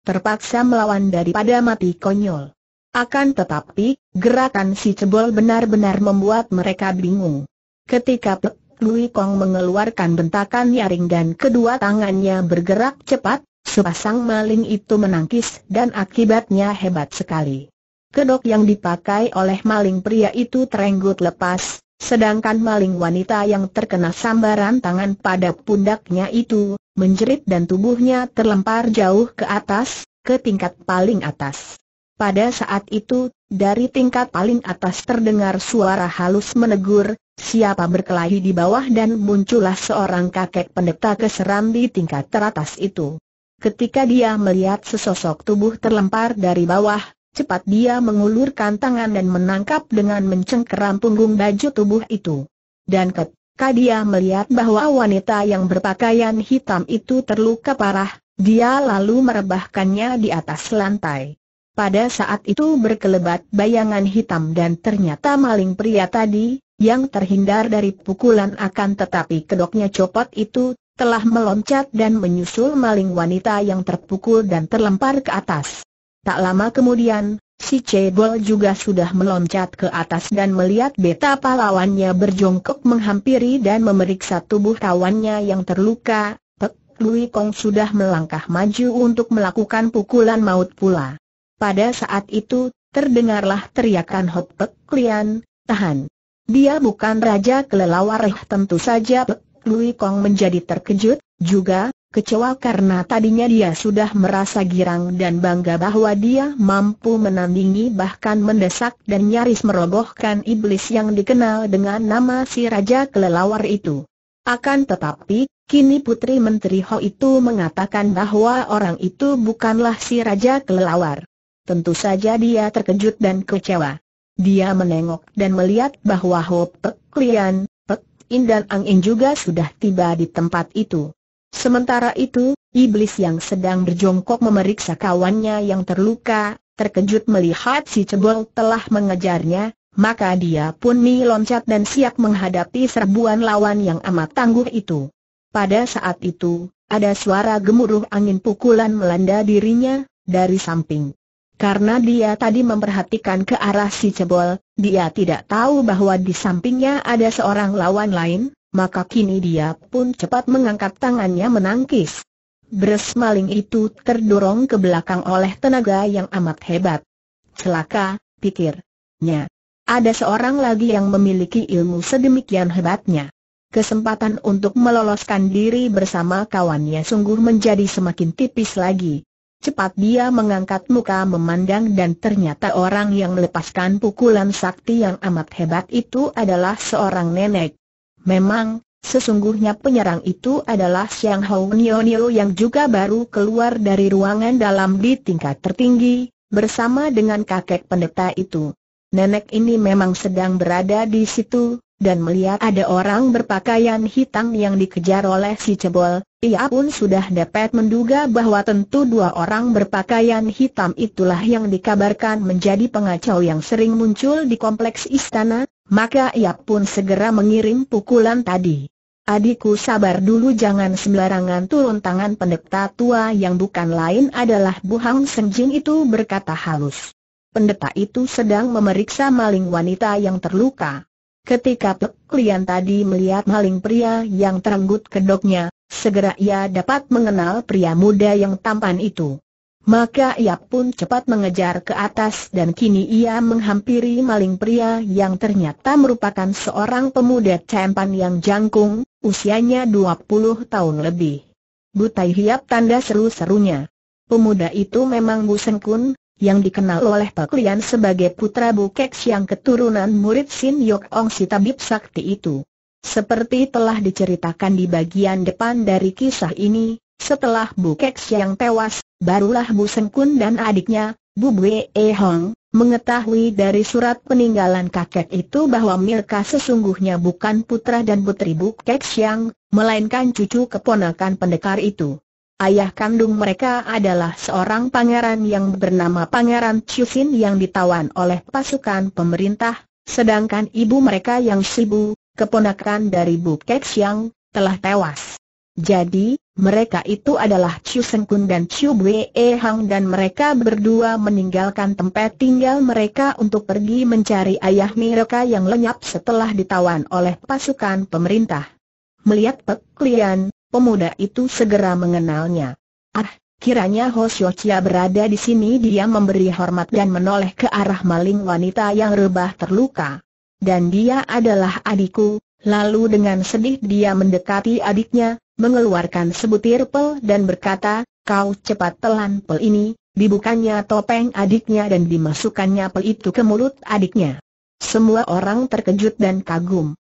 Terpaksa melawan daripada mati konyol. Akan tetapi, gerakan si cebol benar-benar membuat mereka bingung. Ketika Pek Lui Kong mengeluarkan bentakan nyaring dan kedua tangannya bergerak cepat, sepasang maling itu menangkis dan akibatnya hebat sekali. Kedok yang dipakai oleh maling pria itu terenggut lepas, sedangkan maling wanita yang terkena sambaran tangan pada pundaknya itu, menjerit dan tubuhnya terlempar jauh ke atas, ke tingkat paling atas. Pada saat itu, dari tingkat paling atas terdengar suara halus menegur, siapa berkelahi di bawah dan muncullah seorang kakek pendeta keseram di tingkat teratas itu. Ketika dia melihat sesosok tubuh terlempar dari bawah, Cepat dia mengulurkan tangan dan menangkap dengan mencengkeram punggung baju tubuh itu. Dan ketika dia melihat bahwa wanita yang berpakaian hitam itu terluka parah, dia lalu merebahkannya di atas lantai. Pada saat itu berkelebat bayangan hitam dan ternyata maling pria tadi, yang terhindar dari pukulan akan tetapi kedoknya copot itu, telah meloncat dan menyusul maling wanita yang terpukul dan terlempar ke atas. Tak lama kemudian, si Cebol juga sudah meloncat ke atas dan melihat betapa lawannya berjongkok menghampiri dan memeriksa tubuh kawannya yang terluka. Pek Lui Kong sudah melangkah maju untuk melakukan pukulan maut pula. Pada saat itu, terdengarlah teriakan Hot Pek Lian, tahan. Dia bukan raja kelelawar eh, tentu saja Pek Lui Kong menjadi terkejut, juga, kecewa karena tadinya dia sudah merasa girang dan bangga bahwa dia mampu menandingi bahkan mendesak dan nyaris merobohkan iblis yang dikenal dengan nama si Raja Kelelawar itu. Akan tetapi, kini Putri Menteri Ho itu mengatakan bahwa orang itu bukanlah si Raja Kelelawar. Tentu saja dia terkejut dan kecewa. Dia menengok dan melihat bahwa Ho Pek Lian, Pek In dan Ang In juga sudah tiba di tempat itu. Sementara itu, iblis yang sedang berjongkok memeriksa kawannya yang terluka, terkejut melihat si cebol telah mengejarnya, maka dia pun meloncat dan siap menghadapi serbuan lawan yang amat tangguh itu. Pada saat itu, ada suara gemuruh angin pukulan melanda dirinya, dari samping. Karena dia tadi memperhatikan ke arah si cebol, dia tidak tahu bahwa di sampingnya ada seorang lawan lain, maka kini dia pun cepat mengangkat tangannya menangkis. Bres maling itu terdorong ke belakang oleh tenaga yang amat hebat. Celaka, pikirnya. Ada seorang lagi yang memiliki ilmu sedemikian hebatnya. Kesempatan untuk meloloskan diri bersama kawannya sungguh menjadi semakin tipis lagi. Cepat dia mengangkat muka memandang dan ternyata orang yang melepaskan pukulan sakti yang amat hebat itu adalah seorang nenek. Memang, sesungguhnya penyerang itu adalah Xiang Hou Nio yang juga baru keluar dari ruangan dalam di tingkat tertinggi, bersama dengan kakek pendeta itu. Nenek ini memang sedang berada di situ, dan melihat ada orang berpakaian hitam yang dikejar oleh si cebol, ia pun sudah dapat menduga bahwa tentu dua orang berpakaian hitam itulah yang dikabarkan menjadi pengacau yang sering muncul di kompleks istana, maka ia pun segera mengirim pukulan tadi. Adikku sabar dulu jangan sembarangan turun tangan pendeta tua yang bukan lain adalah Buhang Senjing itu berkata halus. Pendeta itu sedang memeriksa maling wanita yang terluka. Ketika klien tadi melihat maling pria yang terenggut kedoknya, segera ia dapat mengenal pria muda yang tampan itu. Maka ia pun cepat mengejar ke atas dan kini ia menghampiri maling pria yang ternyata merupakan seorang pemuda cempan yang jangkung, usianya 20 tahun lebih. Butai hiap tanda seru-serunya. Pemuda itu memang Bu Kun, yang dikenal oleh Pak Lian sebagai putra Bu Keks yang keturunan murid Sin Yok Ong si tabib sakti itu. Seperti telah diceritakan di bagian depan dari kisah ini, setelah Bu Keks yang tewas barulah Bu Sengkun dan adiknya, Bu Bwe e Hong, mengetahui dari surat peninggalan kakek itu bahwa Milka sesungguhnya bukan putra dan putri Bu Kek Siang, melainkan cucu keponakan pendekar itu. Ayah kandung mereka adalah seorang pangeran yang bernama Pangeran Chusin yang ditawan oleh pasukan pemerintah, sedangkan ibu mereka yang Sibu, keponakan dari Bu Kek Siang, telah tewas. Jadi, mereka itu adalah Chiu Seng Kun dan Chiu Bwe e Hang dan mereka berdua meninggalkan tempat tinggal mereka untuk pergi mencari ayah mereka yang lenyap setelah ditawan oleh pasukan pemerintah. Melihat Pek Lian, pemuda itu segera mengenalnya. Ah, kiranya Ho Xiu Chia berada di sini dia memberi hormat dan menoleh ke arah maling wanita yang rebah terluka. Dan dia adalah adikku, lalu dengan sedih dia mendekati adiknya, mengeluarkan sebutir pel dan berkata, kau cepat telan pel ini, dibukanya topeng adiknya dan dimasukkannya pel itu ke mulut adiknya. Semua orang terkejut dan kagum.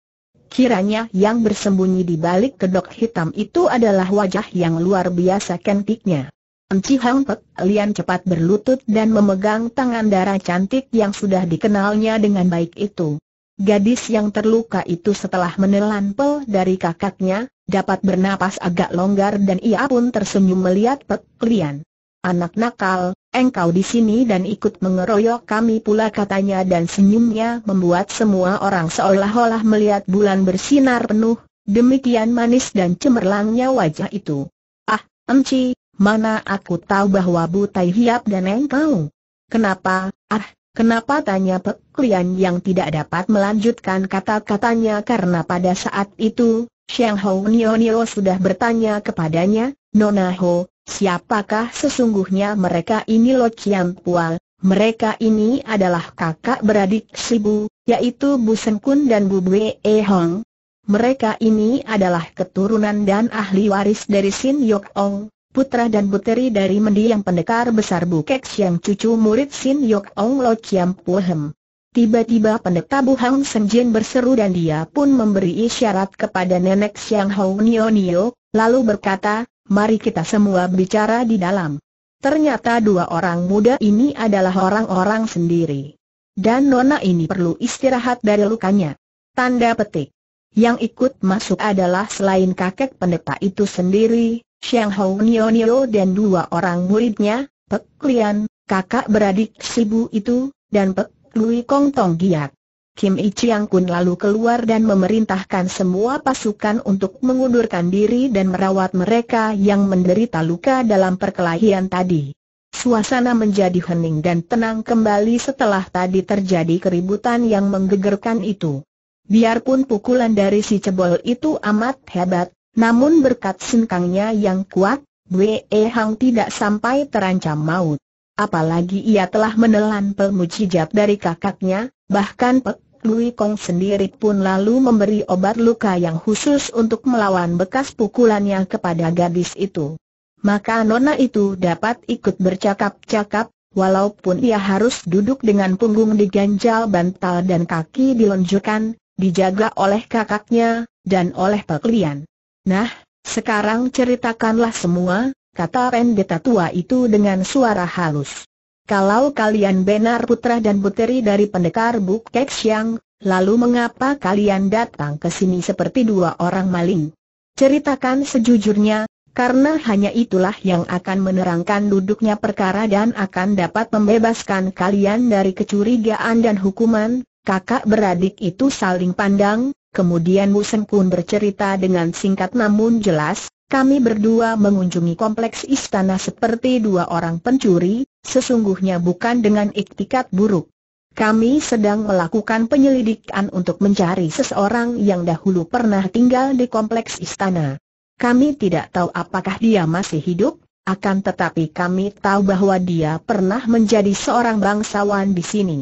Kiranya yang bersembunyi di balik kedok hitam itu adalah wajah yang luar biasa kentiknya. Enci Hang Pek Lian cepat berlutut dan memegang tangan darah cantik yang sudah dikenalnya dengan baik itu. Gadis yang terluka itu setelah menelan pel dari kakaknya, dapat bernapas agak longgar dan ia pun tersenyum melihat Pek Lian. Anak nakal, engkau di sini dan ikut mengeroyok kami pula katanya dan senyumnya membuat semua orang seolah-olah melihat bulan bersinar penuh, demikian manis dan cemerlangnya wajah itu. Ah, Emci, mana aku tahu bahwa butai hiap dan engkau. Kenapa, ah, Kenapa tanya Peklian yang tidak dapat melanjutkan kata-katanya karena pada saat itu, Sheng Hou Nio Nio sudah bertanya kepadanya, Nona Ho, siapakah sesungguhnya mereka ini Lo Chiam Pual? Mereka ini adalah kakak beradik si bu, yaitu Bu Sen Kun dan Bu Bwe E Hong. Mereka ini adalah keturunan dan ahli waris dari Sin Yok Ong, putra dan puteri dari mendiang pendekar besar Bukek Siang cucu murid Sin Yok Ong Lo Chiam Puhem. Tiba-tiba pendeta Bu Hang Senjin berseru dan dia pun memberi isyarat kepada nenek Siang hou Nio Nio, lalu berkata, mari kita semua bicara di dalam. Ternyata dua orang muda ini adalah orang-orang sendiri. Dan nona ini perlu istirahat dari lukanya. Tanda petik. Yang ikut masuk adalah selain kakek pendeta itu sendiri, Xiang Hou Nio Nio dan dua orang muridnya, Pek Lian, kakak beradik Sibu itu, dan Pek Lui Kong Tong Giat. Kim I Chiang Kun lalu keluar dan memerintahkan semua pasukan untuk mengundurkan diri dan merawat mereka yang menderita luka dalam perkelahian tadi. Suasana menjadi hening dan tenang kembali setelah tadi terjadi keributan yang menggegerkan itu. Biarpun pukulan dari si cebol itu amat hebat, namun berkat sengkangnya yang kuat, Wei Hang tidak sampai terancam maut. Apalagi ia telah menelan pemujijat dari kakaknya, bahkan Pek Lui Kong sendiri pun lalu memberi obat luka yang khusus untuk melawan bekas pukulannya kepada gadis itu. Maka nona itu dapat ikut bercakap-cakap, walaupun ia harus duduk dengan punggung diganjal bantal dan kaki dilonjurkan, dijaga oleh kakaknya, dan oleh peklian. Nah, sekarang ceritakanlah semua, kata pendeta tua itu dengan suara halus. Kalau kalian benar putra dan puteri dari pendekar Buk Siang, lalu mengapa kalian datang ke sini seperti dua orang maling? Ceritakan sejujurnya, karena hanya itulah yang akan menerangkan duduknya perkara dan akan dapat membebaskan kalian dari kecurigaan dan hukuman, kakak beradik itu saling pandang, Kemudian Museng pun bercerita dengan singkat namun jelas, kami berdua mengunjungi kompleks istana seperti dua orang pencuri, sesungguhnya bukan dengan iktikat buruk. Kami sedang melakukan penyelidikan untuk mencari seseorang yang dahulu pernah tinggal di kompleks istana. Kami tidak tahu apakah dia masih hidup, akan tetapi kami tahu bahwa dia pernah menjadi seorang bangsawan di sini.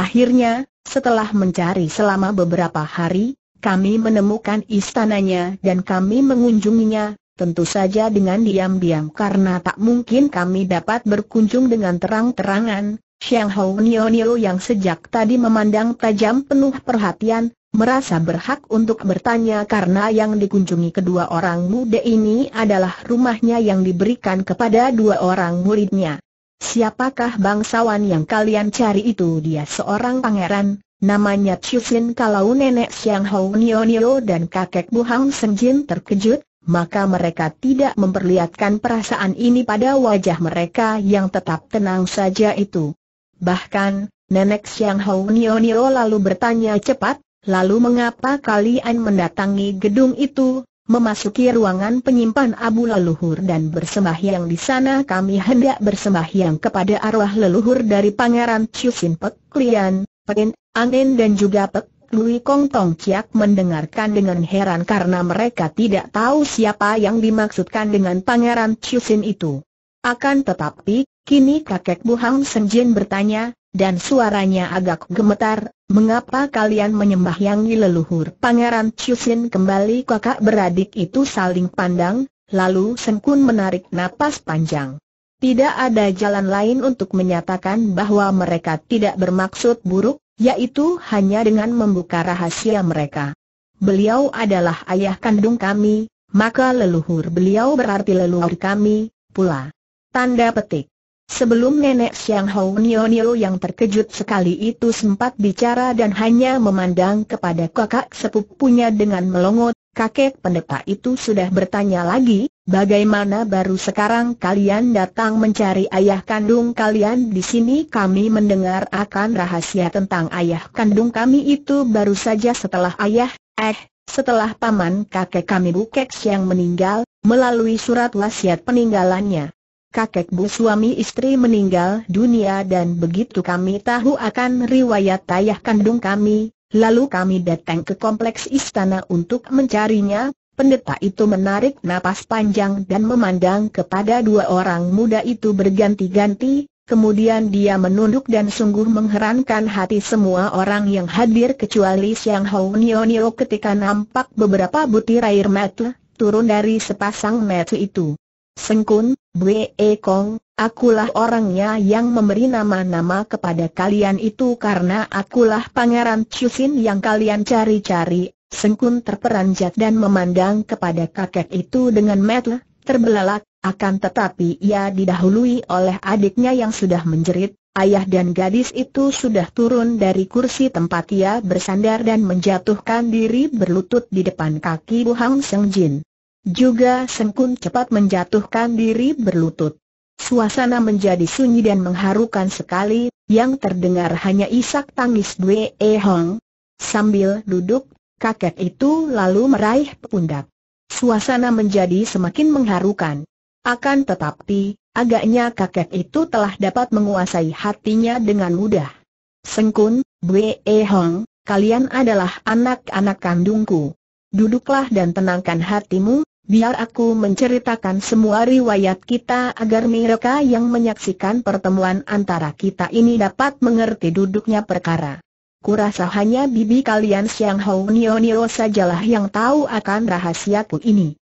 Akhirnya, setelah mencari selama beberapa hari, kami menemukan istananya dan kami mengunjunginya, tentu saja dengan diam-diam karena tak mungkin kami dapat berkunjung dengan terang-terangan. Xiang Hou Nio Nio yang sejak tadi memandang tajam penuh perhatian, merasa berhak untuk bertanya karena yang dikunjungi kedua orang muda ini adalah rumahnya yang diberikan kepada dua orang muridnya. Siapakah bangsawan yang kalian cari itu dia seorang pangeran, Namanya Chusin kalau nenek Siang Hou Nio Nio dan kakek Bu Hang Senjin terkejut, maka mereka tidak memperlihatkan perasaan ini pada wajah mereka yang tetap tenang saja itu. Bahkan, nenek Siang Hou Nio Nio lalu bertanya cepat, lalu mengapa kalian mendatangi gedung itu, memasuki ruangan penyimpan abu leluhur dan bersembahyang di sana kami hendak bersembahyang kepada arwah leluhur dari Pangeran Chusin Pek Lian, Pen, Anen dan juga Pek, Lui Kong Tong Kiak mendengarkan dengan heran karena mereka tidak tahu siapa yang dimaksudkan dengan Pangeran Chusin itu. Akan tetapi, kini kakek Bu Sen Senjin bertanya, dan suaranya agak gemetar, mengapa kalian menyembah yang leluhur Pangeran Chusin kembali kakak beradik itu saling pandang, lalu Senkun menarik napas panjang. Tidak ada jalan lain untuk menyatakan bahwa mereka tidak bermaksud buruk, yaitu hanya dengan membuka rahasia mereka. Beliau adalah ayah kandung kami, maka leluhur beliau berarti leluhur kami, pula. Tanda petik. Sebelum nenek Siang Hou Nio Nio yang terkejut sekali itu sempat bicara dan hanya memandang kepada kakak sepupunya dengan melongot, kakek pendeta itu sudah bertanya lagi, bagaimana baru sekarang kalian datang mencari ayah kandung kalian di sini kami mendengar akan rahasia tentang ayah kandung kami itu baru saja setelah ayah, eh, setelah paman kakek kami Bukeks yang meninggal, melalui surat wasiat peninggalannya. Kakek Bu suami istri meninggal dunia dan begitu kami tahu akan riwayat ayah kandung kami, Lalu kami datang ke kompleks istana untuk mencarinya, pendeta itu menarik napas panjang dan memandang kepada dua orang muda itu berganti-ganti, kemudian dia menunduk dan sungguh mengherankan hati semua orang yang hadir kecuali Siang Hou Nio Nio ketika nampak beberapa butir air mata turun dari sepasang mata itu. Sengkun, Bwe Kong, akulah orangnya yang memberi nama-nama kepada kalian itu karena akulah pangeran Chusin yang kalian cari-cari. Sengkun terperanjat dan memandang kepada kakek itu dengan metel, terbelalak, akan tetapi ia didahului oleh adiknya yang sudah menjerit. Ayah dan gadis itu sudah turun dari kursi tempat ia bersandar dan menjatuhkan diri berlutut di depan kaki Bu Hang Seng Jin. Juga Sengkun cepat menjatuhkan diri berlutut. Suasana menjadi sunyi dan mengharukan sekali, yang terdengar hanya isak tangis Dwe E Hong. Sambil duduk, kakek itu lalu meraih pundak. Suasana menjadi semakin mengharukan. Akan tetapi, agaknya kakek itu telah dapat menguasai hatinya dengan mudah. Sengkun, Dwe E Hong, kalian adalah anak-anak kandungku. Duduklah dan tenangkan hatimu, Biar aku menceritakan semua riwayat kita agar mereka yang menyaksikan pertemuan antara kita ini dapat mengerti duduknya perkara. Kurasa hanya bibi kalian Siang Hou Nio Nio sajalah yang tahu akan rahasiaku ini.